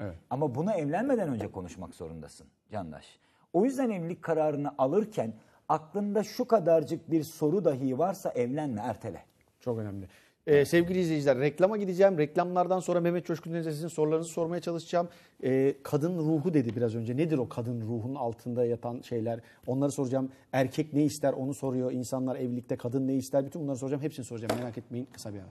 Evet. Ama bunu evlenmeden önce konuşmak zorundasın Candaş. O yüzden evlilik kararını alırken aklında şu kadarcık bir soru dahi varsa evlenme ertele. Çok önemli. Ee, sevgili izleyiciler reklama gideceğim. Reklamlardan sonra Mehmet Coşkun Deniz'e sizin sorularınızı sormaya çalışacağım. Ee, kadın ruhu dedi biraz önce. Nedir o kadın ruhun altında yatan şeyler? Onları soracağım. Erkek ne ister onu soruyor. İnsanlar evlilikte kadın ne ister? Bütün bunları soracağım. Hepsini soracağım. Merak etmeyin. Kısa bir ara.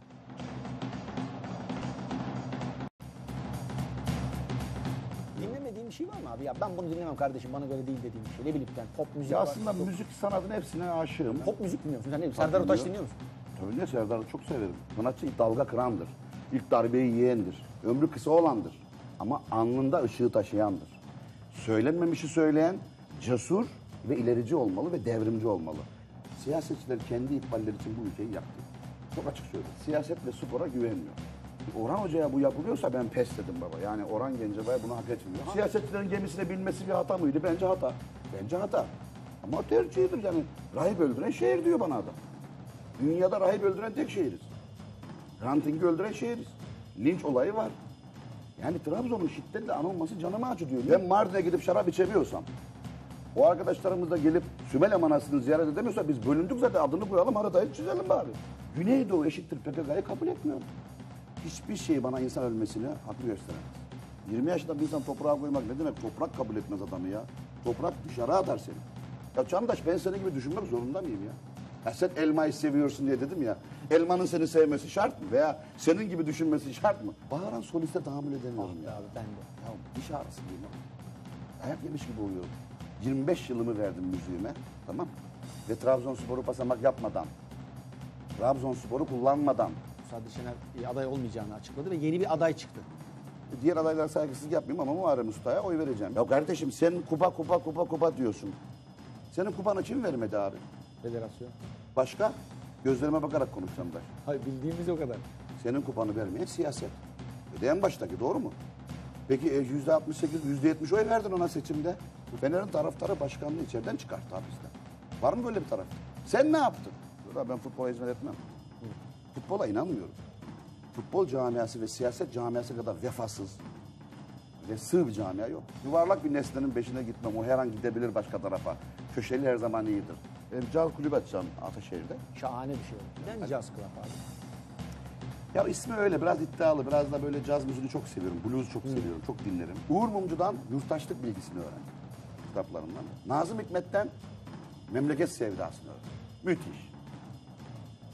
Dinlemediğim bir şey var mı abi? Ya ben bunu dinlemem kardeşim. Bana göre değil dediğim bir şey. Ne bileyim ben pop müzik Ya var. aslında müzik sanatının hepsine aşığım. Pop müzik dinliyor musun? Sen ne bileyim, Serdar Otaş dinliyor musun? Öyle Serdar'ı çok severim. Sanatçı ilk dalga kırandır. İlk darbeyi yiyendir. Ömrü kısa olandır. Ama anında ışığı taşıyandır. Söylenmemişi söyleyen cesur ve ilerici olmalı ve devrimci olmalı. Siyasetçiler kendi ikballeri için bu ülkeyi yaktı. Çok açık söylüyorum. Siyaset ve spora güvenmiyor. Orhan Hoca'ya bu yapılıyorsa ben pes dedim baba. Yani Orhan Gencebay bunu hak etmiyor. Siyasetçilerin gemisine binmesi bir hata mıydı? Bence hata. Bence hata. Ama tercihidir yani. Rahip öldüren şehir diyor bana adam. Dünyada rahip öldüren tek şehiriz. Ranting'i öldüren şehiriz. Linç olayı var. Yani Trabzon'un şiddetle anılması canımı acıtıyor. Ben Mardin'e gidip şarap içemiyorsam, o arkadaşlarımız da gelip Sümele manasını ziyaret edemiyorsa biz bölündük zaten adını koyalım haritayı çizelim bari. Güneydoğu eşittir PKK'yı kabul etmiyorum. Hiçbir şey bana insan ölmesine haklı gösteremez. 20 yaşında bir insan toprağa koymak ne demek? Toprak kabul etmez adamı ya. Toprak dışarı atar seni. Ya Çandaş ben senin gibi düşünmek zorunda mıyım ya? Ya sen elmayı seviyorsun diye dedim ya. Elmanın seni sevmesi şart mı? Veya senin gibi düşünmesi şart mı? Baharan soliste tahammül edemiyorum ah, ya. Abi ben de. Ya diş ağrısı değil mi? Ayak yemiş gibi oluyorum. 25 yılımı verdim müziğime. Tamam Ve Trabzonspor'u basamak yapmadan, Trabzonspor'u kullanmadan. Sadece Şener e, aday olmayacağını açıkladı ve yeni bir aday çıktı. E, diğer adaylara saygısızlık yapmayayım ama Muharrem Usta'ya oy vereceğim. Ya kardeşim sen kupa kupa kupa kupa diyorsun. Senin kupanı kim vermedi abi? federasyon. Başka? Gözlerime bakarak konuşacağım ben. Hayır bildiğimiz o kadar. Senin kupanı vermeyen siyaset. E en baştaki doğru mu? Peki e, yüzde 68, yüzde 70 oy verdin ona seçimde. Fener'in taraftarı başkanlığı içeriden çıkarttı hapisten. Var mı böyle bir taraf? Sen ne yaptın? Dur ben futbola hizmet etmem. Hı. Futbola inanmıyorum. Futbol camiası ve siyaset camiası kadar vefasız ve sığ bir camia yok. Yuvarlak bir nesnenin peşine gitmem. O her an gidebilir başka tarafa. Köşeli her zaman iyidir e, caz kulübü açacağım Ataşehir'de. Şahane bir şey. Neden Hadi. Jazz Club abi? Ya ismi öyle biraz iddialı, biraz da böyle caz müziğini çok seviyorum, blues çok seviyorum, çok dinlerim. Uğur Mumcu'dan yurttaşlık bilgisini öğrendim kitaplarından. Nazım Hikmet'ten memleket sevdasını öğrendim. Müthiş.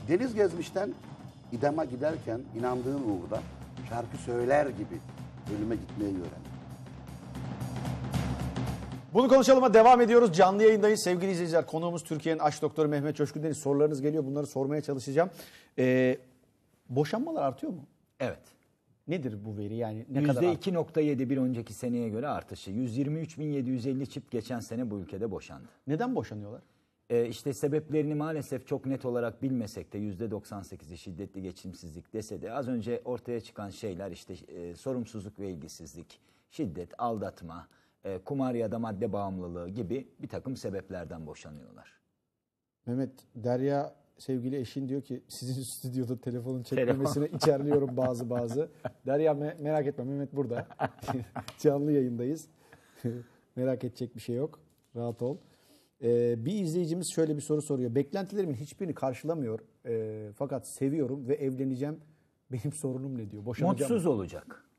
Deniz Gezmiş'ten İdem'e giderken inandığın uğurda şarkı söyler gibi ölüme gitmeyi öğrendim. Bunu konuşalım'a devam ediyoruz. Canlı yayındayız. Sevgili izleyiciler konuğumuz Türkiye'nin aşk doktoru Mehmet Coşkun Deniz. Sorularınız geliyor. Bunları sormaya çalışacağım. Ee, boşanmalar artıyor mu? Evet. Nedir bu veri yani ne kadar arttı? %2.7 bir önceki seneye göre artışı. 123.750 çift geçen sene bu ülkede boşandı. Neden boşanıyorlar? Ee, işte sebeplerini maalesef çok net olarak bilmesek de %98'i şiddetli geçimsizlik dese de az önce ortaya çıkan şeyler işte e, sorumsuzluk ve ilgisizlik, şiddet, aldatma, e, kumar ya da madde bağımlılığı gibi bir takım sebeplerden boşanıyorlar. Mehmet, Derya sevgili eşin diyor ki sizin [laughs] stüdyoda telefonun çekmemesine Telefon. içerliyorum bazı bazı. Derya me- merak etme Mehmet burada. [laughs] Canlı yayındayız. [laughs] merak edecek bir şey yok. Rahat ol. Ee, bir izleyicimiz şöyle bir soru soruyor. Beklentilerimin hiçbirini karşılamıyor. E, fakat seviyorum ve evleneceğim. Benim sorunum ne diyor? Boşanacağım. Mutsuz olacak.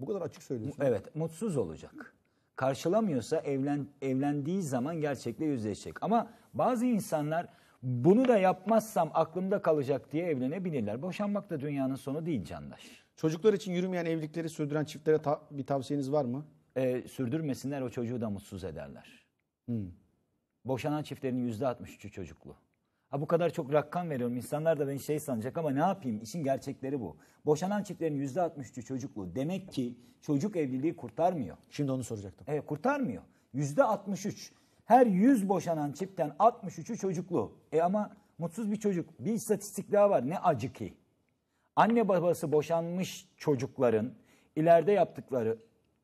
Bu kadar açık söylüyorsun. Evet, mutsuz olacak karşılamıyorsa evlen, evlendiği zaman gerçekle yüzleşecek. Ama bazı insanlar bunu da yapmazsam aklımda kalacak diye evlenebilirler. Boşanmak da dünyanın sonu değil candaş. Çocuklar için yürümeyen evlilikleri sürdüren çiftlere ta- bir tavsiyeniz var mı? Ee, sürdürmesinler o çocuğu da mutsuz ederler. Hmm. Boşanan çiftlerin yüzde %63'ü çocuklu. Ha bu kadar çok rakam veriyorum. İnsanlar da beni şey sanacak ama ne yapayım? İşin gerçekleri bu. Boşanan çiftlerin yüzde %63'ü çocuklu. Demek ki çocuk evliliği kurtarmıyor. Şimdi onu soracaktım. Evet kurtarmıyor. Yüzde %63. Her 100 boşanan çiftten 63'ü çocuklu. E ama mutsuz bir çocuk. Bir istatistik daha var. Ne acı ki. Anne babası boşanmış çocukların ileride yaptıkları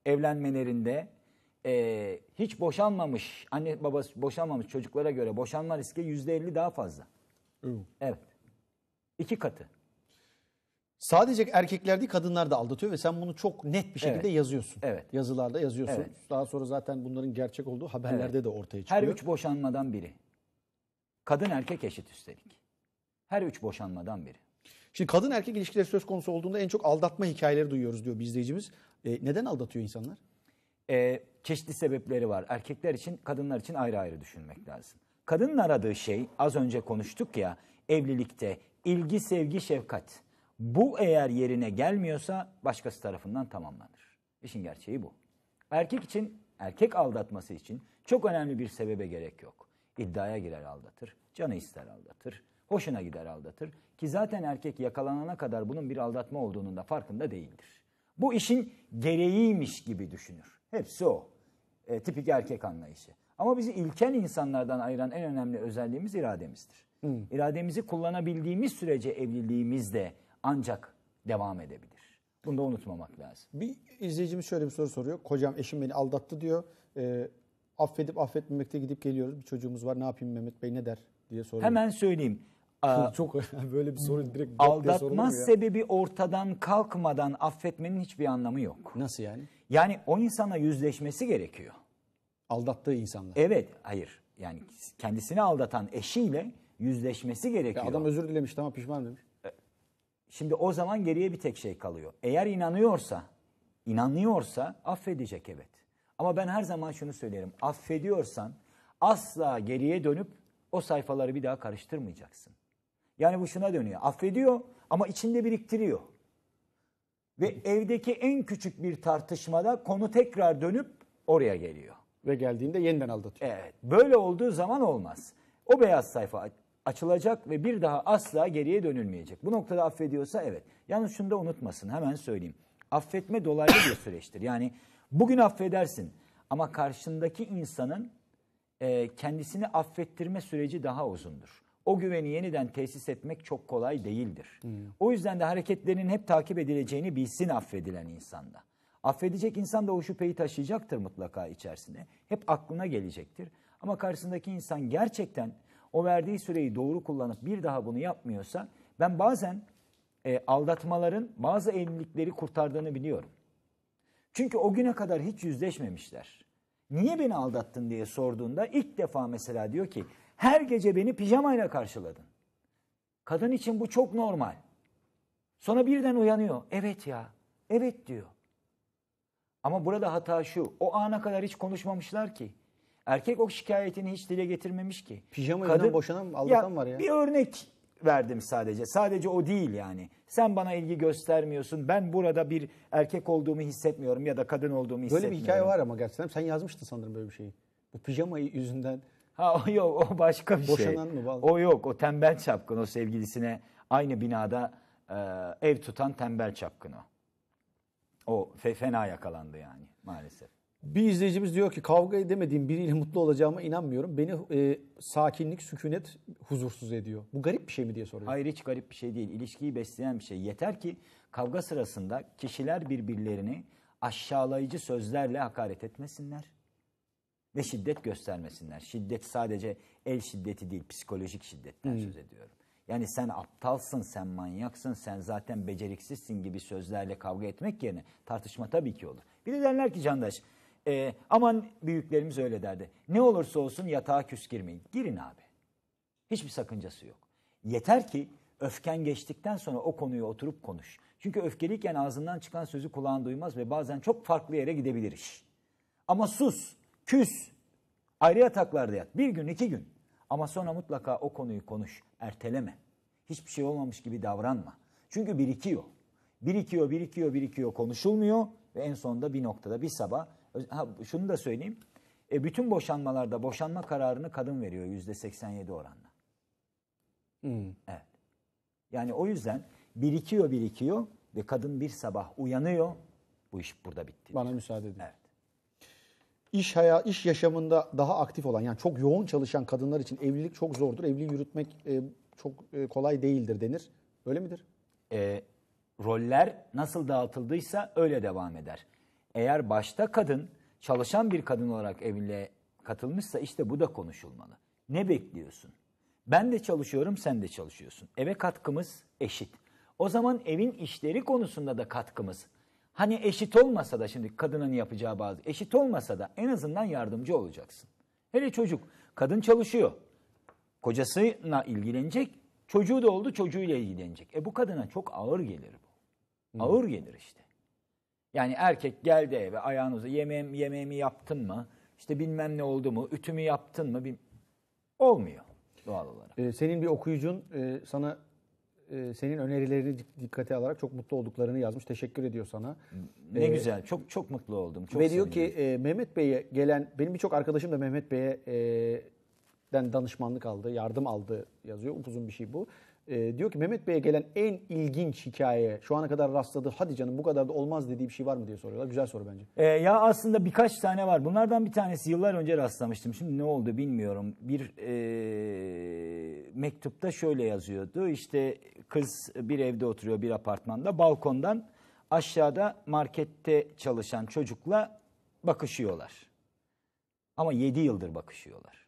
evlenmelerinde e, hiç boşanmamış, anne babası boşanmamış çocuklara göre boşanma riski yüzde elli daha fazla. Evet. evet. İki katı. Sadece erkekler değil kadınlar da aldatıyor ve sen bunu çok net bir şekilde evet. yazıyorsun. Evet. Yazılarda yazıyorsun. Evet. Daha sonra zaten bunların gerçek olduğu haberlerde evet. de ortaya çıkıyor. Her üç boşanmadan biri. Kadın erkek eşit üstelik. Her üç boşanmadan biri. Şimdi kadın erkek ilişkileri söz konusu olduğunda en çok aldatma hikayeleri duyuyoruz diyor bir izleyicimiz. E, neden aldatıyor insanlar? E, çeşitli sebepleri var. Erkekler için, kadınlar için ayrı ayrı düşünmek lazım. Kadının aradığı şey az önce konuştuk ya evlilikte ilgi, sevgi, şefkat. Bu eğer yerine gelmiyorsa başkası tarafından tamamlanır. İşin gerçeği bu. Erkek için, erkek aldatması için çok önemli bir sebebe gerek yok. İddiaya girer aldatır, canı ister aldatır, hoşuna gider aldatır. Ki zaten erkek yakalanana kadar bunun bir aldatma olduğunun da farkında değildir. Bu işin gereğiymiş gibi düşünür. Hepsi o. E, tipik erkek anlayışı. Ama bizi ilken insanlardan ayıran en önemli özelliğimiz irademizdir. Hı. Hmm. İrademizi kullanabildiğimiz sürece evliliğimiz de ancak devam edebilir. Bunu da unutmamak lazım. Bir izleyicimiz şöyle bir soru soruyor. Kocam eşim beni aldattı diyor. E, affedip affetmemekte gidip geliyoruz. Bir çocuğumuz var. Ne yapayım Mehmet Bey ne der diye soruyor. Hemen söyleyeyim. çok [laughs] [laughs] böyle bir soru direkt aldatma sebebi ortadan kalkmadan affetmenin hiçbir anlamı yok. Nasıl yani? Yani o insana yüzleşmesi gerekiyor. Aldattığı insanlar. Evet, hayır. Yani kendisini aldatan eşiyle yüzleşmesi gerekiyor. Ya adam özür dilemiş ama pişman demiş. E, şimdi o zaman geriye bir tek şey kalıyor. Eğer inanıyorsa, inanıyorsa affedecek evet. Ama ben her zaman şunu söylerim. Affediyorsan asla geriye dönüp o sayfaları bir daha karıştırmayacaksın. Yani bu şuna dönüyor. Affediyor ama içinde biriktiriyor. Ve evdeki en küçük bir tartışmada konu tekrar dönüp oraya geliyor. Ve geldiğinde yeniden aldatıyor. Evet. Böyle olduğu zaman olmaz. O beyaz sayfa açılacak ve bir daha asla geriye dönülmeyecek. Bu noktada affediyorsa evet. Yalnız şunu da unutmasın hemen söyleyeyim. Affetme dolaylı bir süreçtir. Yani bugün affedersin ama karşındaki insanın e, kendisini affettirme süreci daha uzundur o güveni yeniden tesis etmek çok kolay değildir. Hmm. O yüzden de hareketlerinin hep takip edileceğini bilsin affedilen insanda. Affedecek insan da o şüpheyi taşıyacaktır mutlaka içerisinde. Hep aklına gelecektir. Ama karşısındaki insan gerçekten o verdiği süreyi doğru kullanıp bir daha bunu yapmıyorsa ben bazen e, aldatmaların bazı evlilikleri kurtardığını biliyorum. Çünkü o güne kadar hiç yüzleşmemişler. Niye beni aldattın diye sorduğunda ilk defa mesela diyor ki her gece beni pijamayla karşıladın. Kadın için bu çok normal. Sonra birden uyanıyor. Evet ya, evet diyor. Ama burada hata şu. O ana kadar hiç konuşmamışlar ki. Erkek o şikayetini hiç dile getirmemiş ki. Pijama Kadın, boşanan aldatan var ya. Bir örnek verdim sadece. Sadece o değil yani. Sen bana ilgi göstermiyorsun. Ben burada bir erkek olduğumu hissetmiyorum ya da kadın olduğumu hissetmiyorum. Böyle bir hikaye var ama gerçekten. Sen yazmıştın sanırım böyle bir şeyi. Bu pijama yüzünden Ha o yok o başka bir Boşanan şey. Boşanan mı? Vallahi. O yok o tembel çapkın o sevgilisine aynı binada e, ev tutan tembel çapkın o. O fena yakalandı yani maalesef. Bir izleyicimiz diyor ki kavga edemediğim biriyle mutlu olacağıma inanmıyorum. Beni e, sakinlik, sükunet huzursuz ediyor. Bu garip bir şey mi diye soruyor. Hayır hiç garip bir şey değil. İlişkiyi besleyen bir şey. Yeter ki kavga sırasında kişiler birbirlerini aşağılayıcı sözlerle hakaret etmesinler ve şiddet göstermesinler. Şiddet sadece el şiddeti değil, psikolojik şiddetten hmm. söz ediyorum. Yani sen aptalsın, sen manyaksın, sen zaten beceriksizsin gibi sözlerle kavga etmek yerine tartışma tabii ki olur. Bir de derler ki Candaş, e, aman büyüklerimiz öyle derdi. Ne olursa olsun yatağa küs girmeyin. Girin abi. Hiçbir sakıncası yok. Yeter ki öfken geçtikten sonra o konuyu oturup konuş. Çünkü öfkeliyken ağzından çıkan sözü kulağın duymaz ve bazen çok farklı yere gidebilir iş. Ama sus. Küs. Ayrı yataklarda yat. Bir gün, iki gün. Ama sonra mutlaka o konuyu konuş. Erteleme. Hiçbir şey olmamış gibi davranma. Çünkü birikiyor. Birikiyor, birikiyor, birikiyor. Konuşulmuyor. Ve en sonunda bir noktada bir sabah. Ha, şunu da söyleyeyim. E, bütün boşanmalarda boşanma kararını kadın veriyor yüzde 87 oranla. Hmm. Evet. Yani o yüzden birikiyor birikiyor ve kadın bir sabah uyanıyor. Bu iş burada bitti. Bana müsaade edin. Evet iş haya, iş yaşamında daha aktif olan yani çok yoğun çalışan kadınlar için evlilik çok zordur. Evliliği yürütmek e, çok e, kolay değildir denir. Öyle midir? E, roller nasıl dağıtıldıysa öyle devam eder. Eğer başta kadın çalışan bir kadın olarak evliliğe katılmışsa işte bu da konuşulmalı. Ne bekliyorsun? Ben de çalışıyorum, sen de çalışıyorsun. Eve katkımız eşit. O zaman evin işleri konusunda da katkımız Hani eşit olmasa da şimdi kadının yapacağı bazı eşit olmasa da en azından yardımcı olacaksın. Hele çocuk kadın çalışıyor. Kocasına ilgilenecek. Çocuğu da oldu çocuğuyla ilgilenecek. E bu kadına çok ağır gelir bu. Hmm. Ağır gelir işte. Yani erkek geldi eve ayağınızı yemeğim, yemeğimi yaptın mı? İşte bilmem ne oldu mu? Ütümü yaptın mı? Bil... Olmuyor doğal olarak. Ee, senin bir okuyucun e, sana ee, senin önerilerini dikkate alarak çok mutlu olduklarını yazmış. Teşekkür ediyor sana. Ne ee, güzel. Çok çok mutlu oldum. Çok ve diyor sevindim. ki e, Mehmet Bey'e gelen benim birçok arkadaşım da Mehmet Bey'e e, den danışmanlık aldı, yardım aldı yazıyor. Upuzun bir şey bu. E, diyor ki Mehmet Bey'e gelen en ilginç hikaye, şu ana kadar rastladığı hadi canım bu kadar da olmaz dediği bir şey var mı diye soruyorlar. Güzel soru bence. E, ya aslında birkaç tane var. Bunlardan bir tanesi yıllar önce rastlamıştım. Şimdi ne oldu bilmiyorum. Bir e, mektupta şöyle yazıyordu. İşte kız bir evde oturuyor bir apartmanda balkondan aşağıda markette çalışan çocukla bakışıyorlar. Ama yedi yıldır bakışıyorlar.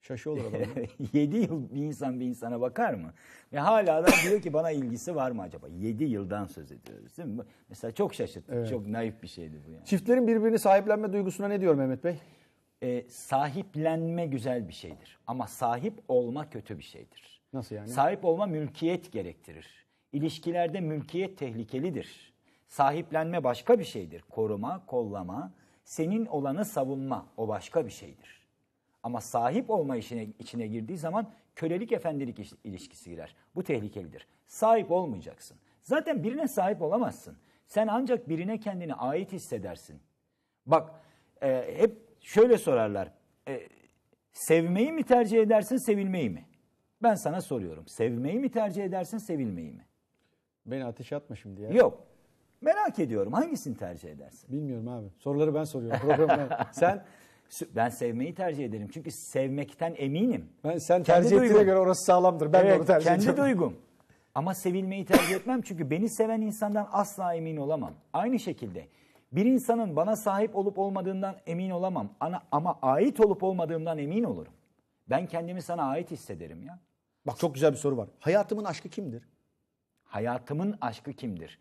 Şaşı olur adam. 7 [laughs] yıl bir insan bir insana bakar mı? Ve hala da diyor ki bana ilgisi var mı acaba? 7 yıldan söz ediyoruz değil mi? Mesela çok şaşırttı. Evet. Çok naif bir şeydi bu yani. Çiftlerin birbirini sahiplenme duygusuna ne diyor Mehmet Bey? e, sahiplenme güzel bir şeydir. Ama sahip olma kötü bir şeydir. Nasıl yani? Sahip olma mülkiyet gerektirir. İlişkilerde mülkiyet tehlikelidir. Sahiplenme başka bir şeydir. Koruma, kollama, senin olanı savunma o başka bir şeydir. Ama sahip olma işine, içine girdiği zaman kölelik efendilik ilişkisi girer. Bu tehlikelidir. Sahip olmayacaksın. Zaten birine sahip olamazsın. Sen ancak birine kendini ait hissedersin. Bak e, hep şöyle sorarlar. E, sevmeyi mi tercih edersin, sevilmeyi mi? Ben sana soruyorum. Sevmeyi mi tercih edersin, sevilmeyi mi? Beni ateşe atma şimdi ya. Yok. Merak ediyorum. Hangisini tercih edersin? Bilmiyorum abi. Soruları ben soruyorum. Programda. [laughs] Sen ben sevmeyi tercih ederim. Çünkü sevmekten eminim. Ben sen kendi tercih ettiğine göre orası sağlamdır. Ben evet, de onu tercih kendi edeceğim. duygum. Ama sevilmeyi tercih etmem çünkü beni seven insandan asla emin olamam. Aynı şekilde bir insanın bana sahip olup olmadığından emin olamam ama, ama ait olup olmadığımdan emin olurum. Ben kendimi sana ait hissederim ya. Bak çok güzel bir soru var. Hayatımın aşkı kimdir? Hayatımın aşkı kimdir?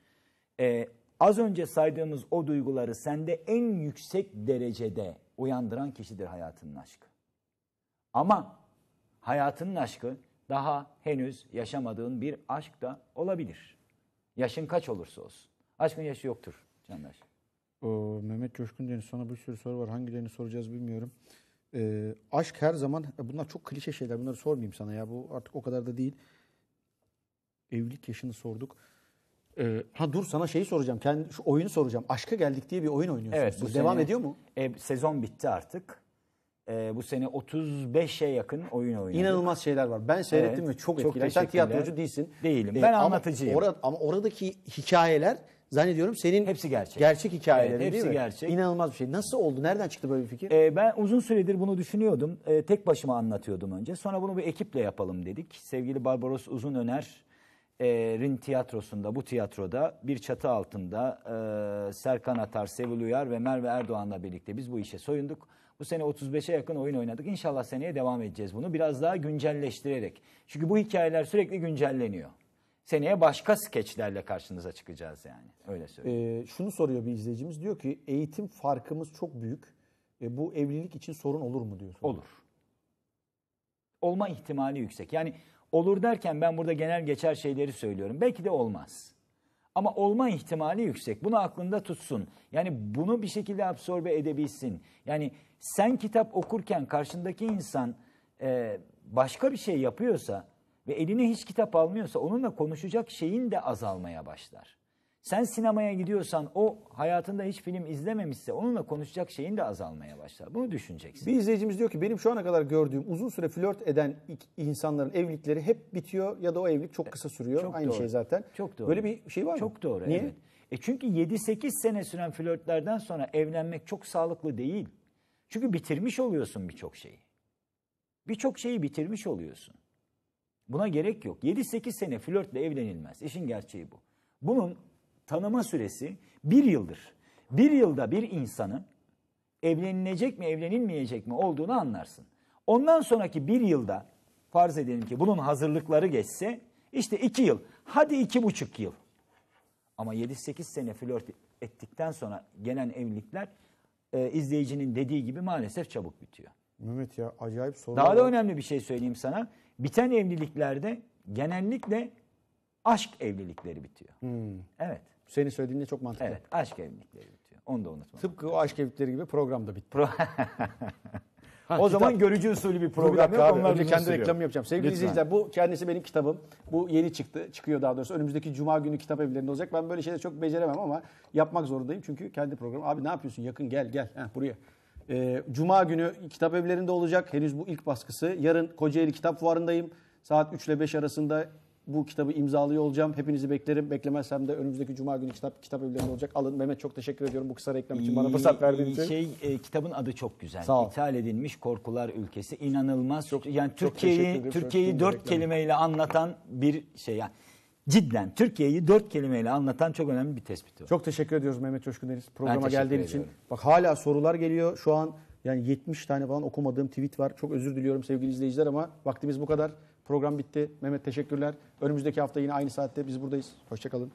Ee, az önce saydığımız o duyguları sende en yüksek derecede uyandıran kişidir hayatının aşkı. Ama hayatının aşkı daha henüz yaşamadığın bir aşk da olabilir. Yaşın kaç olursa olsun. Aşkın yaşı yoktur Candaş. Ee, Mehmet Coşkun Deniz sana bir sürü soru var. Hangilerini soracağız bilmiyorum. Ee, aşk her zaman, e, bunlar çok klişe şeyler. Bunları sormayayım sana ya. Bu artık o kadar da değil. Evlilik yaşını sorduk. Ee, ha dur sana şeyi soracağım. Kendi şu oyunu soracağım. Aşka geldik diye bir oyun oynuyorsunuz. Evet, bu devam ediyor mu? E, sezon bitti artık. E, bu sene 35'e yakın oyun oynadık. İnanılmaz şeyler var. Ben seyrettim evet, ve çok, çok etkilendi. Sen tiyatrocu değilsin. Değilim. Ee, ben anlatıcıyım. Ama, ama oradaki hikayeler zannediyorum senin hepsi gerçek. Gerçek hikayelerin evet, hepsi değil mi? gerçek. İnanılmaz bir şey. Nasıl oldu? Nereden çıktı böyle bir fikir? Ee, ben uzun süredir bunu düşünüyordum. Ee, tek başıma anlatıyordum önce. Sonra bunu bir ekiple yapalım dedik. Sevgili Barbaros Uzun Öner e, Rin tiyatrosunda, bu tiyatroda bir çatı altında e, Serkan Atar, Sevil Uyar ve Merve Erdoğan'la birlikte biz bu işe soyunduk. Bu sene 35'e yakın oyun oynadık. İnşallah seneye devam edeceğiz bunu biraz daha güncelleştirerek. Çünkü bu hikayeler sürekli güncelleniyor seneye başka skeçlerle karşınıza çıkacağız yani. Öyle söyleyeyim. Ee, şunu soruyor bir izleyicimiz. Diyor ki eğitim farkımız çok büyük. E, bu evlilik için sorun olur mu diyor. Olur. Olma ihtimali yüksek. Yani olur derken ben burada genel geçer şeyleri söylüyorum. Belki de olmaz. Ama olma ihtimali yüksek. Bunu aklında tutsun. Yani bunu bir şekilde absorbe edebilsin. Yani sen kitap okurken karşındaki insan e, başka bir şey yapıyorsa ve eline hiç kitap almıyorsa onunla konuşacak şeyin de azalmaya başlar. Sen sinemaya gidiyorsan o hayatında hiç film izlememişse onunla konuşacak şeyin de azalmaya başlar. Bunu düşüneceksin. Bir izleyicimiz diyor ki benim şu ana kadar gördüğüm uzun süre flört eden insanların evlilikleri hep bitiyor ya da o evlilik çok kısa sürüyor. Çok Aynı şey doğru. şey zaten. Çok doğru. Böyle bir şey var çok mı? Çok doğru Niye? evet. E çünkü 7-8 sene süren flörtlerden sonra evlenmek çok sağlıklı değil. Çünkü bitirmiş oluyorsun birçok şeyi. Birçok şeyi bitirmiş oluyorsun. Buna gerek yok. 7-8 sene flörtle evlenilmez. İşin gerçeği bu. Bunun tanıma süresi bir yıldır. Bir yılda bir insanın evlenilecek mi evlenilmeyecek mi olduğunu anlarsın. Ondan sonraki bir yılda farz edelim ki bunun hazırlıkları geçse işte iki yıl hadi iki buçuk yıl. Ama 7-8 sene flört ettikten sonra gelen evlilikler e, izleyicinin dediği gibi maalesef çabuk bitiyor. Mehmet ya acayip soru. Daha da önemli bir şey söyleyeyim sana. Biten evliliklerde genellikle aşk evlilikleri bitiyor. Hmm. Evet. Senin söylediğinde çok mantıklı. Evet, aşk evlilikleri bitiyor. Onu da unutma. Tıpkı o aşk evlilikleri gibi program da bitti. [laughs] Ha, o kitap. zaman görücü usulü bir program bir yok. Abi, önce kendi reklamı yapacağım. Sevgili Lütfen. izleyiciler bu kendisi benim kitabım. Bu yeni çıktı. Çıkıyor daha doğrusu. Önümüzdeki cuma günü kitap evlerinde olacak. Ben böyle şeyleri çok beceremem ama yapmak zorundayım. Çünkü kendi programım. Abi ne yapıyorsun? Yakın gel gel. Heh, buraya. E, Cuma günü kitap evlerinde olacak. Henüz bu ilk baskısı. Yarın Kocaeli Kitap Fuarı'ndayım. Saat 3 ile 5 arasında bu kitabı imzalıyor olacağım. Hepinizi beklerim. Beklemezsem de önümüzdeki cuma günü kitap kitap evlerinde olacak. Alın. Mehmet çok teşekkür ediyorum bu kısa reklam için bana fırsat verdiğin için. Şey e, kitabın adı çok güzel. Sağ ol. İthal edilmiş Korkular Ülkesi. İnanılmaz. Çok, yani Türkiye'yi Türkiye'yi dört kelimeyle anlatan bir şey yani cidden Türkiye'yi dört kelimeyle anlatan çok önemli bir tespiti var. Çok teşekkür ediyoruz Mehmet Coşkun Deniz programa geldiğin ediyorum. için. Bak hala sorular geliyor. Şu an yani 70 tane falan okumadığım tweet var. Çok özür diliyorum sevgili izleyiciler ama vaktimiz bu kadar. Program bitti. Mehmet teşekkürler. Önümüzdeki hafta yine aynı saatte biz buradayız. Hoşçakalın.